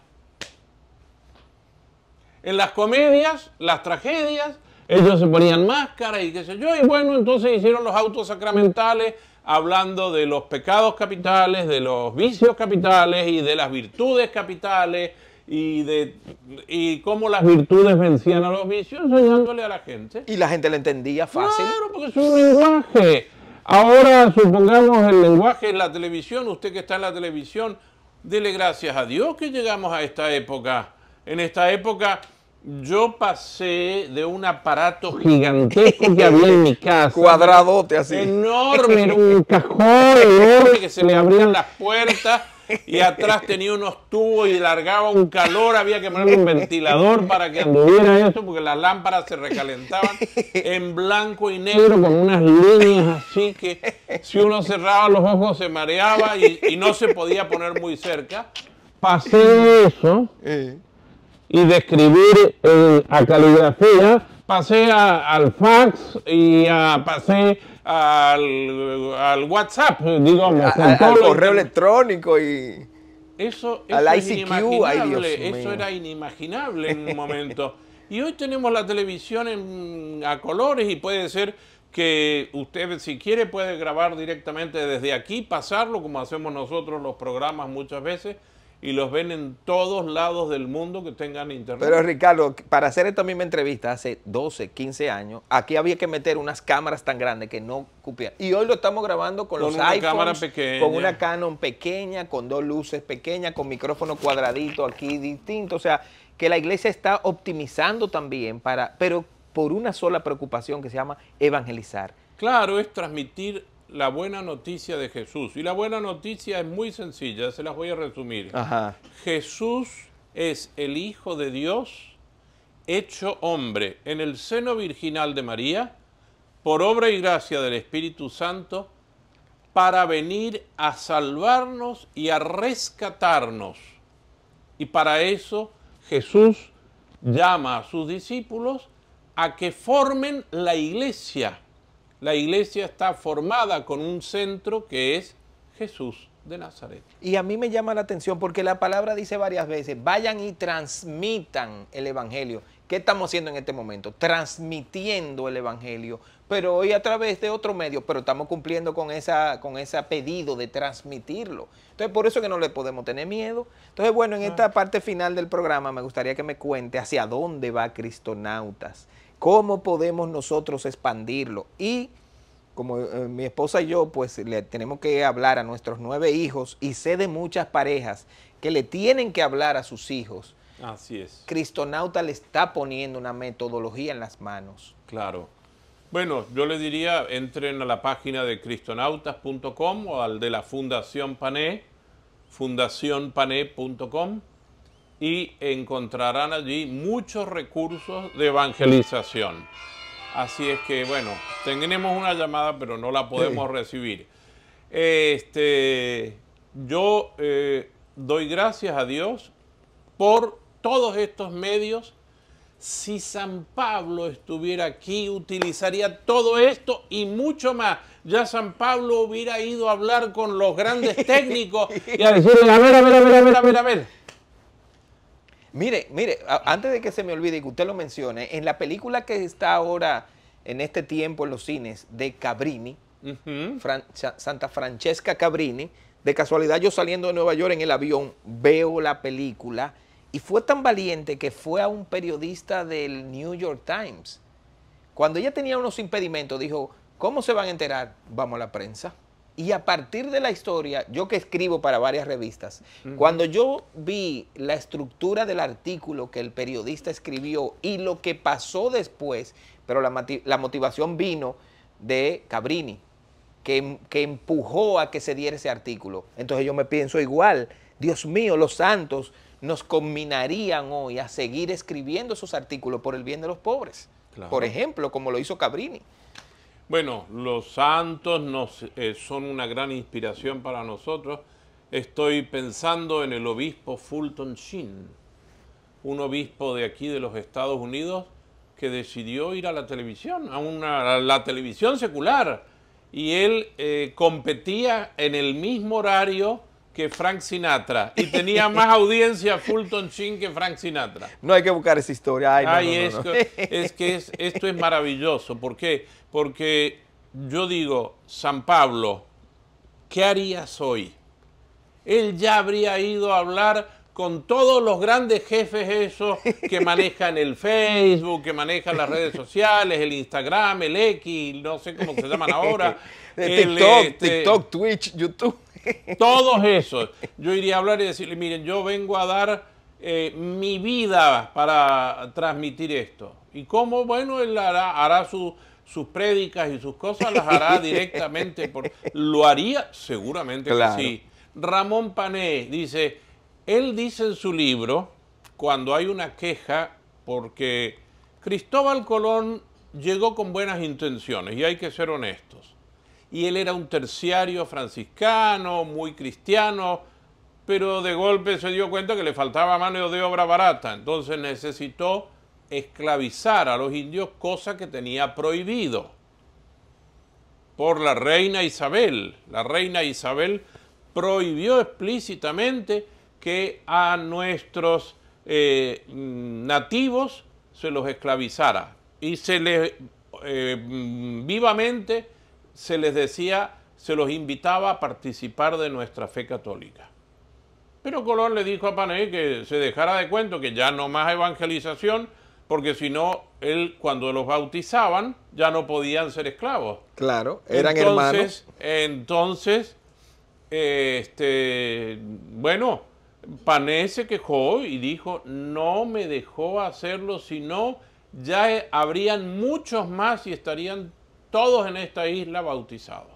En las comedias, las tragedias, ellos se ponían máscaras y qué sé yo, y bueno, entonces hicieron los autos sacramentales hablando de los pecados capitales, de los vicios capitales y de las virtudes capitales y de y cómo las virtudes vencían a los vicios enseñándole a la gente. Y la gente le entendía fácil. Claro, porque es un lenguaje. Ahora supongamos el lenguaje en la televisión, usted que está en la televisión, dele gracias a Dios que llegamos a esta época. En esta época yo pasé de un aparato gigantesco que había en mi casa. Cuadradote así. Enorme, un cajón enorme que se le abrían las puertas y atrás tenía unos tubos y largaba un calor, había que poner un ventilador para que anduviera eso, porque las lámparas se recalentaban en blanco y negro con unas líneas así que si uno cerraba los ojos se mareaba y, no se podía poner muy cerca. Pasé eso y de escribir a caligrafía, pasé al fax y a, pasé al, WhatsApp, al, correo electrónico y... Eso, al ICQ, eso era inimaginable en un momento. y hoy tenemos la televisión en, a colores y puede ser que usted si quiere puede grabar directamente desde aquí, pasarlo como hacemos nosotros los programas muchas veces y los ven en todos lados del mundo que tengan internet. Pero Ricardo, para hacer esta misma entrevista hace 12, 15 años, aquí había que meter unas cámaras tan grandes que no cupían. Y hoy lo estamos grabando con, con los una iPhones, con una Canon pequeña, con dos luces pequeñas, con micrófono cuadradito aquí distinto, o sea, que la iglesia está optimizando también para pero por una sola preocupación que se llama evangelizar. Claro, es transmitir la buena noticia de Jesús. Y la buena noticia es muy sencilla, se las voy a resumir. Jesús es el Hijo de Dios hecho hombre en el seno virginal de María, por obra y gracia del Espíritu Santo, para venir a salvarnos y a rescatarnos. Y para eso Jesús llama a sus discípulos a que formen la iglesia la iglesia está formada con un centro que es Jesús de Nazaret. Y a mí me llama la atención porque la palabra dice varias veces, vayan y transmitan el Evangelio. ¿Qué estamos haciendo en este momento? Transmitiendo el Evangelio, pero hoy a través de otro medio, pero estamos cumpliendo con esa, con ese pedido de transmitirlo. Entonces, por eso que no le podemos tener miedo. Entonces, bueno, en ah. esta parte final del programa me gustaría que me cuente hacia dónde va Cristonautas ¿Cómo podemos nosotros expandirlo? Y como eh, mi esposa y yo, pues le tenemos que hablar a nuestros nueve hijos y sé de muchas parejas que le tienen que hablar a sus hijos. Así es. Cristonauta le está poniendo una metodología en las manos. Claro. Bueno, yo le diría, entren a la página de cristonautas.com o al de la Fundación Pané, fundacionpané.com y encontrarán allí muchos recursos de evangelización. Así es que, bueno, tenemos una llamada, pero no la podemos recibir. Este, yo eh, doy gracias a Dios por todos estos medios. Si San Pablo estuviera aquí, utilizaría todo esto y mucho más. Ya San Pablo hubiera ido a hablar con los grandes técnicos y a decir a ver, a ver, a ver, a ver, a ver. A ver. Mire, mire, antes de que se me olvide y que usted lo mencione, en la película que está ahora en este tiempo en los cines de Cabrini, Santa Francesca Cabrini, de casualidad yo saliendo de Nueva York en el avión veo la película y fue tan valiente que fue a un periodista del New York Times. Cuando ella tenía unos impedimentos, dijo, ¿cómo se van a enterar? Vamos a la prensa. Y a partir de la historia, yo que escribo para varias revistas, cuando yo vi la estructura del artículo que el periodista escribió y lo que pasó después, pero la, motivación vino de Cabrini, que, empujó a que se diera ese artículo. Entonces yo me pienso igual, Dios mío, los santos nos combinarían hoy a seguir escribiendo esos artículos por el bien de los pobres. Por ejemplo, como lo hizo Cabrini. Bueno, los santos eh, son una gran inspiración para nosotros. Estoy pensando en el obispo Fulton Sheen, un obispo de aquí de los Estados Unidos que decidió ir a la televisión, a, una, la televisión secular, y él eh, competía en el mismo horario que Frank Sinatra y tenía más audiencia Fulton Sheen que Frank Sinatra. No hay que buscar esa historia. Ay, es, que, esto es maravilloso porque porque yo digo, San Pablo, ¿qué harías hoy? Él ya habría ido a hablar con todos los grandes jefes esos que manejan el Facebook, que manejan las redes sociales, el Instagram, el X, no sé cómo se llaman ahora. TikTok, este, TikTok, Twitch, YouTube. Todos esos. Yo iría a hablar y decirle, miren, yo vengo a dar eh, mi vida para transmitir esto. ¿Y cómo? Bueno, él hará su, sus prédicas y sus cosas las hará directamente. lo haría seguramente sí. Ramón Pané dice, él dice en su libro, cuando hay una queja, porque Cristóbal Colón llegó con buenas intenciones, y hay que ser honestos. Y él era un terciario franciscano, muy cristiano, pero de golpe se dio cuenta que le faltaba mano de obra barata, entonces necesitó esclavizar a los indios, cosa que tenía prohibido por la reina Isabel. La reina Isabel prohibió explícitamente que a nuestros eh, nativos se los esclavizara y se les eh, vivamente se les decía, se los invitaba a participar de nuestra fe católica. Pero Colón le dijo a Panay que se dejara de cuento, que ya no más evangelización, porque si no, él cuando los bautizaban ya no podían ser esclavos. Claro, eran hermanos. Entonces, eh, este, bueno, Pané se quejó y dijo, no me dejó hacerlo, sino ya habrían muchos más y estarían todos en esta isla bautizados.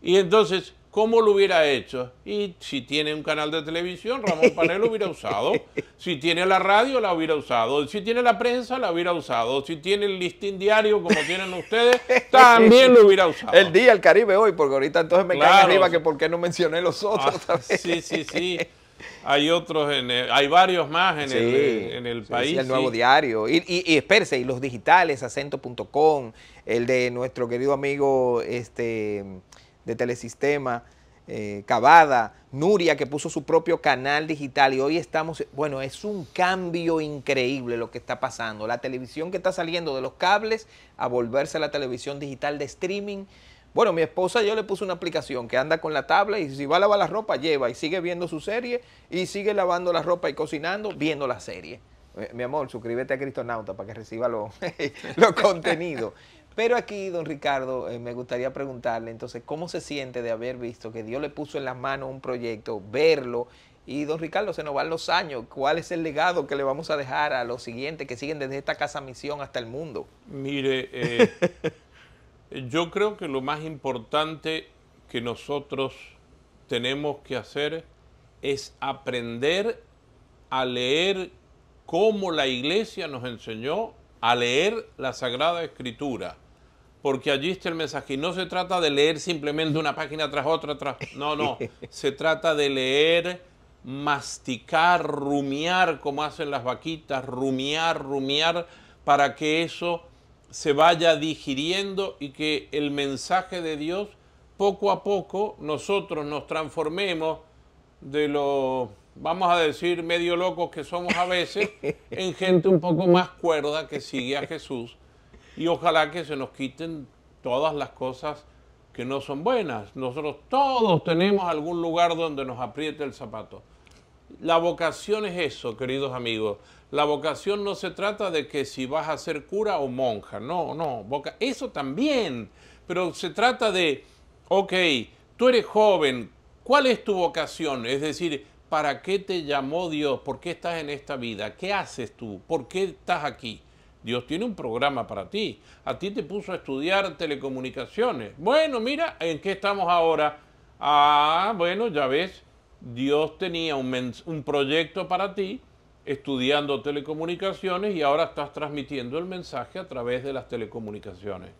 Y entonces ¿Cómo lo hubiera hecho? Y si tiene un canal de televisión, Ramón Panel lo hubiera usado. Si tiene la radio, la hubiera usado. Si tiene la prensa, la hubiera usado. Si tiene el listín diario, como tienen ustedes, también lo hubiera usado. El día, el Caribe hoy, porque ahorita entonces me cae arriba que por qué no mencioné los otros. Ah, sí, sí, sí. Hay otros, hay varios más en el, país. Sí, el nuevo diario. Y, y, y, y los digitales, acento.com, el de nuestro querido amigo este de Telesistema, eh, Cavada, Nuria, que puso su propio canal digital y hoy estamos, bueno, es un cambio increíble lo que está pasando. La televisión que está saliendo de los cables a volverse a la televisión digital de streaming. Bueno, mi esposa yo le puse una aplicación que anda con la tabla y si va a lavar la ropa, lleva y sigue viendo su serie y sigue lavando la ropa y cocinando, viendo la serie. Eh, mi amor, suscríbete a Cristonauta para que reciba los contenidos. Pero aquí, don Ricardo, eh, me gustaría preguntarle entonces cómo se siente de haber visto que Dios le puso en las manos un proyecto, verlo. Y don Ricardo, se nos van los años. ¿Cuál es el legado que le vamos a dejar a los siguientes que siguen desde esta casa misión hasta el mundo? Mire, eh, yo creo que lo más importante que nosotros tenemos que hacer es aprender a leer cómo la iglesia nos enseñó a leer la Sagrada Escritura porque allí está el mensaje. Y no se trata de leer simplemente una página tras otra, tras... no, no. se trata de leer, masticar, rumiar, como hacen las vaquitas, rumiar, rumiar, para que eso se vaya digiriendo y que el mensaje de Dios poco a poco nosotros nos transformemos de los, vamos a decir, medio locos que somos a veces, en gente un poco más cuerda que sigue a Jesús y ojalá que se nos quiten todas las cosas que no son buenas. Nosotros todos tenemos algún lugar donde nos apriete el zapato. La vocación es eso, queridos amigos. La vocación no se trata de que si vas a ser cura o monja, no, no, eso también, pero se trata de, ok, tú eres joven, ¿cuál es tu vocación? Es decir, ¿para qué te llamó Dios? ¿Por qué estás en esta vida? ¿Qué haces tú? ¿Por qué estás aquí? Dios tiene un programa para ti. A ti te puso a estudiar telecomunicaciones. Bueno, mira, ¿en qué estamos ahora? Ah, bueno, ya ves, Dios tenía un, proyecto para ti estudiando telecomunicaciones y ahora estás transmitiendo el mensaje a través de las telecomunicaciones.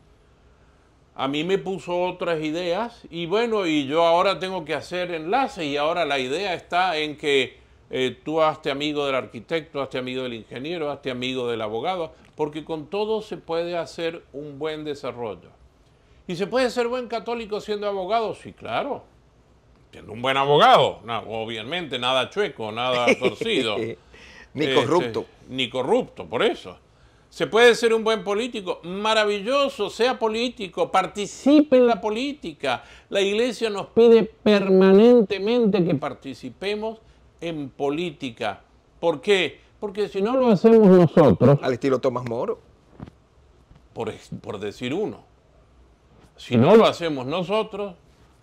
A mí me puso otras ideas y bueno, y yo ahora tengo que hacer enlaces y ahora la idea está en que eh, tú hazte amigo del arquitecto, hazte amigo del ingeniero, hazte amigo del abogado, porque con todo se puede hacer un buen desarrollo. ¿Y se puede ser buen católico siendo abogado? Sí, claro. Siendo un buen abogado, no, obviamente, nada chueco, nada torcido. ni este, corrupto. ni corrupto, por eso. Se puede ser un buen político, maravilloso, sea político, participe en la política. La iglesia nos pide permanentemente que participemos en política. ¿Por qué? Porque si no lo hacemos nosotros... Al estilo Tomás Moro. Por, decir uno. Si no lo hacemos nosotros,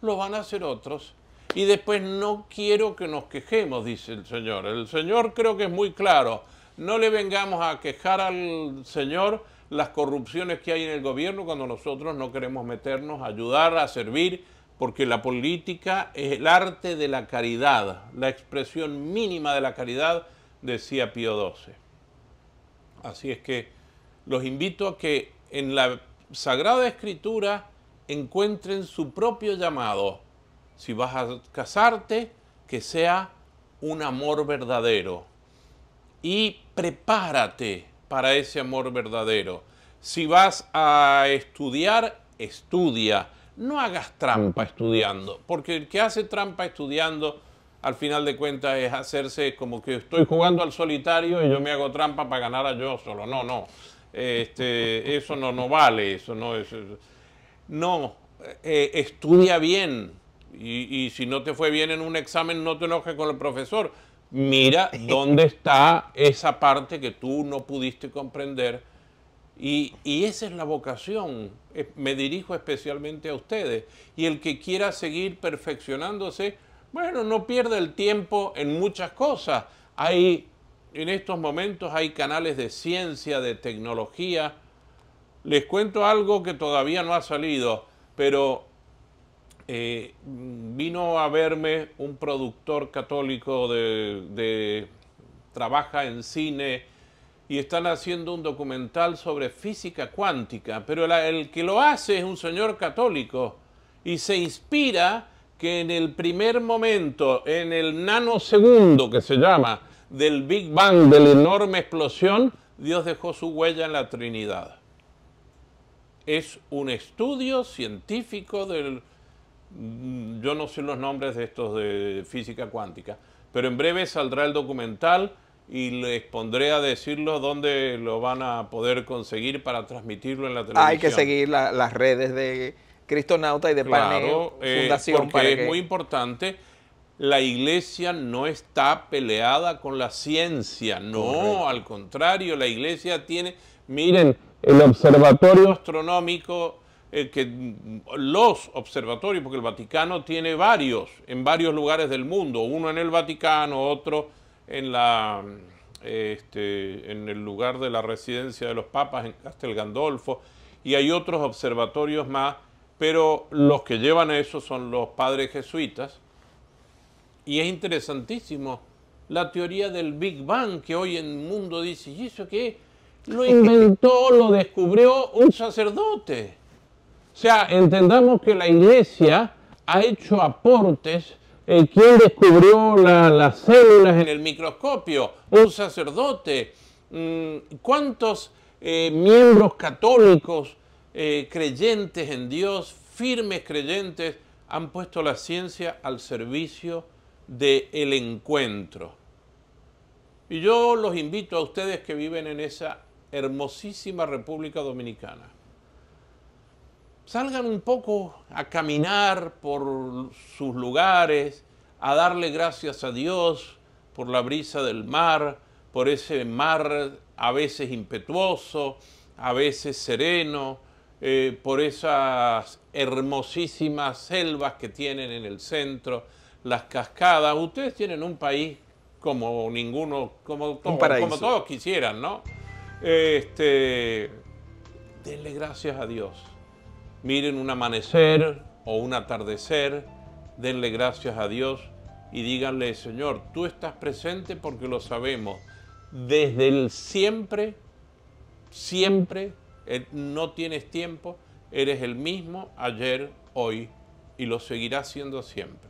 lo van a hacer otros. Y después no quiero que nos quejemos, dice el Señor. El Señor creo que es muy claro. No le vengamos a quejar al Señor las corrupciones que hay en el gobierno cuando nosotros no queremos meternos a ayudar, a servir, porque la política es el arte de la caridad, la expresión mínima de la caridad, decía Pío XII. Así es que los invito a que en la Sagrada Escritura encuentren su propio llamado. Si vas a casarte, que sea un amor verdadero. Y prepárate para ese amor verdadero. Si vas a estudiar, estudia no hagas trampa mm. estudiando, porque el que hace trampa estudiando, al final de cuentas, es hacerse como que estoy mm. jugando al solitario y yo me hago trampa para ganar a yo solo. No, no. Este, eso no, no vale, eso no es. No, eh, estudia bien. Y, y si no te fue bien en un examen, no te enojes con el profesor. Mira dónde está esa parte que tú no pudiste comprender y, esa es la vocación. Eh, me dirijo especialmente a ustedes. Y el que quiera seguir perfeccionándose, bueno, no pierda el tiempo en muchas cosas. Hay, en estos momentos hay canales de ciencia, de tecnología. Les cuento algo que todavía no ha salido, pero eh, vino a verme un productor católico de, de trabaja en cine y están haciendo un documental sobre física cuántica, pero el que lo hace es un señor católico y se inspira que en el primer momento, en el nanosegundo que se llama, del Big Bang, de la enorme explosión, Dios dejó su huella en la Trinidad. Es un estudio científico del... Yo no sé los nombres de estos de física cuántica, pero en breve saldrá el documental y les pondré a decirlo dónde lo van a poder conseguir para transmitirlo en la televisión. Hay que seguir las redes de Cristonauta y de claro, eh, Fundación. porque es muy importante. La iglesia no está peleada con la ciencia, no, al contrario, la iglesia tiene, miren, el observatorio astronómico, eh, que los observatorios, porque el Vaticano tiene varios, en varios lugares del mundo, uno en el Vaticano, otro en, la, este, en el lugar de la residencia de los papas, en Castel Gandolfo, y hay otros observatorios más, pero los que llevan a eso son los padres jesuitas. Y es interesantísimo la teoría del Big Bang, que hoy en el mundo dice, ¿y eso qué? Lo inventó, lo descubrió un sacerdote. O sea, entendamos que la iglesia ha hecho aportes eh, ¿Quién descubrió las células en el microscopio? Un sacerdote. Mm, ¿Cuántos eh, miembros católicos eh, creyentes en Dios, firmes creyentes, han puesto la ciencia al servicio del encuentro? Y yo los invito a ustedes que viven en esa hermosísima República Dominicana salgan un poco a caminar por sus lugares, a darle gracias a Dios por la brisa del mar, por ese mar a veces impetuoso, a veces sereno, eh, por esas hermosísimas selvas que tienen en el centro, las cascadas. Ustedes tienen un país como ninguno, como, como todos quisieran, ¿no? Este, denle gracias a Dios miren un amanecer o un atardecer, denle gracias a Dios y díganle, Señor, tú estás presente porque lo sabemos. Desde el siempre, siempre, eh, no tienes tiempo, eres el mismo ayer, hoy y lo seguirás siendo siempre.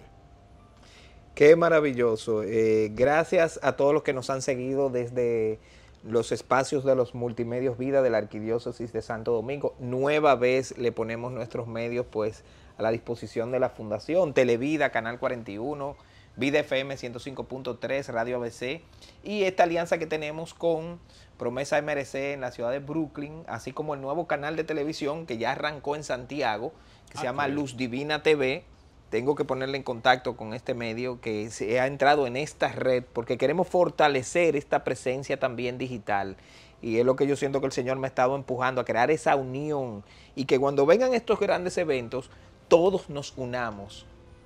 Qué maravilloso. Eh, gracias a todos los que nos han seguido desde los espacios de los multimedios vida de la Arquidiócesis de Santo Domingo. Nueva vez le ponemos nuestros medios pues a la disposición de la Fundación, Televida, Canal 41, Vida FM 105.3, Radio ABC y esta alianza que tenemos con Promesa MRC en la ciudad de Brooklyn, así como el nuevo canal de televisión que ya arrancó en Santiago, que se ah, llama Luz Divina TV tengo que ponerle en contacto con este medio que se ha entrado en esta red porque queremos fortalecer esta presencia también digital. Y es lo que yo siento que el Señor me ha estado empujando a crear esa unión y que cuando vengan estos grandes eventos, todos nos unamos,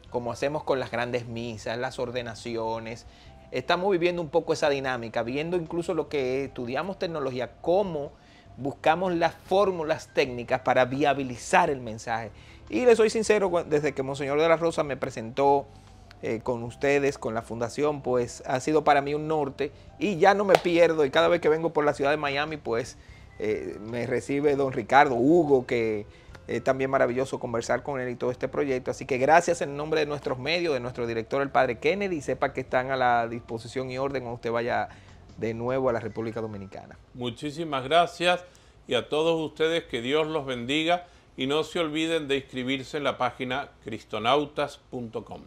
como hacemos con las grandes misas, las ordenaciones. Estamos viviendo un poco esa dinámica, viendo incluso lo que estudiamos tecnología, cómo buscamos las fórmulas técnicas para viabilizar el mensaje y le soy sincero, desde que Monseñor de la Rosa me presentó eh, con ustedes, con la fundación, pues ha sido para mí un norte y ya no me pierdo. Y cada vez que vengo por la ciudad de Miami, pues eh, me recibe don Ricardo, Hugo, que es eh, también maravilloso conversar con él y todo este proyecto. Así que gracias en nombre de nuestros medios, de nuestro director, el padre Kennedy, sepa que están a la disposición y orden cuando usted vaya de nuevo a la República Dominicana. Muchísimas gracias y a todos ustedes que Dios los bendiga y no se olviden de inscribirse en la página cristonautas.com.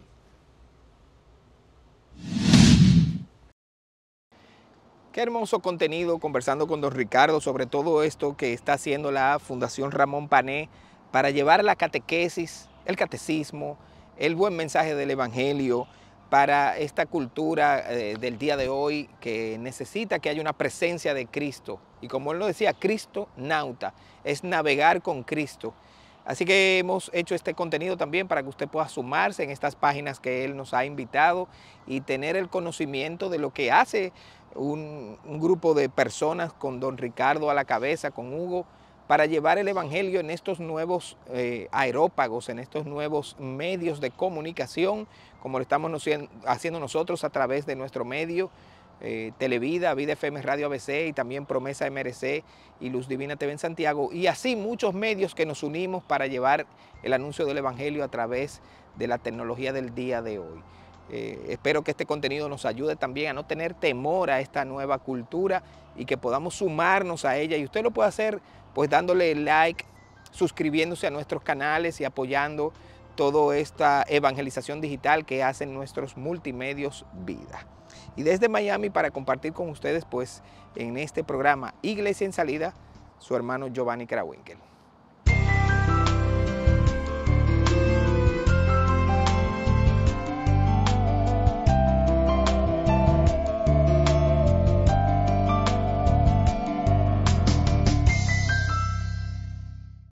Qué hermoso contenido conversando con don Ricardo sobre todo esto que está haciendo la Fundación Ramón Pané para llevar la catequesis, el catecismo, el buen mensaje del Evangelio para esta cultura eh, del día de hoy que necesita que haya una presencia de Cristo. Y como él lo decía, Cristo nauta, es navegar con Cristo. Así que hemos hecho este contenido también para que usted pueda sumarse en estas páginas que él nos ha invitado y tener el conocimiento de lo que hace un grupo de personas con don Ricardo a la cabeza, con Hugo, para llevar el Evangelio en estos nuevos eh, aerópagos, en estos nuevos medios de comunicación, como lo estamos haciendo nosotros a través de nuestro medio, eh, Televida, Vida FM Radio ABC y también Promesa MRC y Luz Divina TV en Santiago, y así muchos medios que nos unimos para llevar el anuncio del Evangelio a través de la tecnología del día de hoy. Eh, espero que este contenido nos ayude también a no tener temor a esta nueva cultura y que podamos sumarnos a ella. Y usted lo puede hacer pues dándole like, suscribiéndose a nuestros canales y apoyando toda esta evangelización digital que hacen nuestros multimedios vida. Y desde Miami para compartir con ustedes pues en este programa Iglesia en Salida, su hermano Giovanni Krawinkel.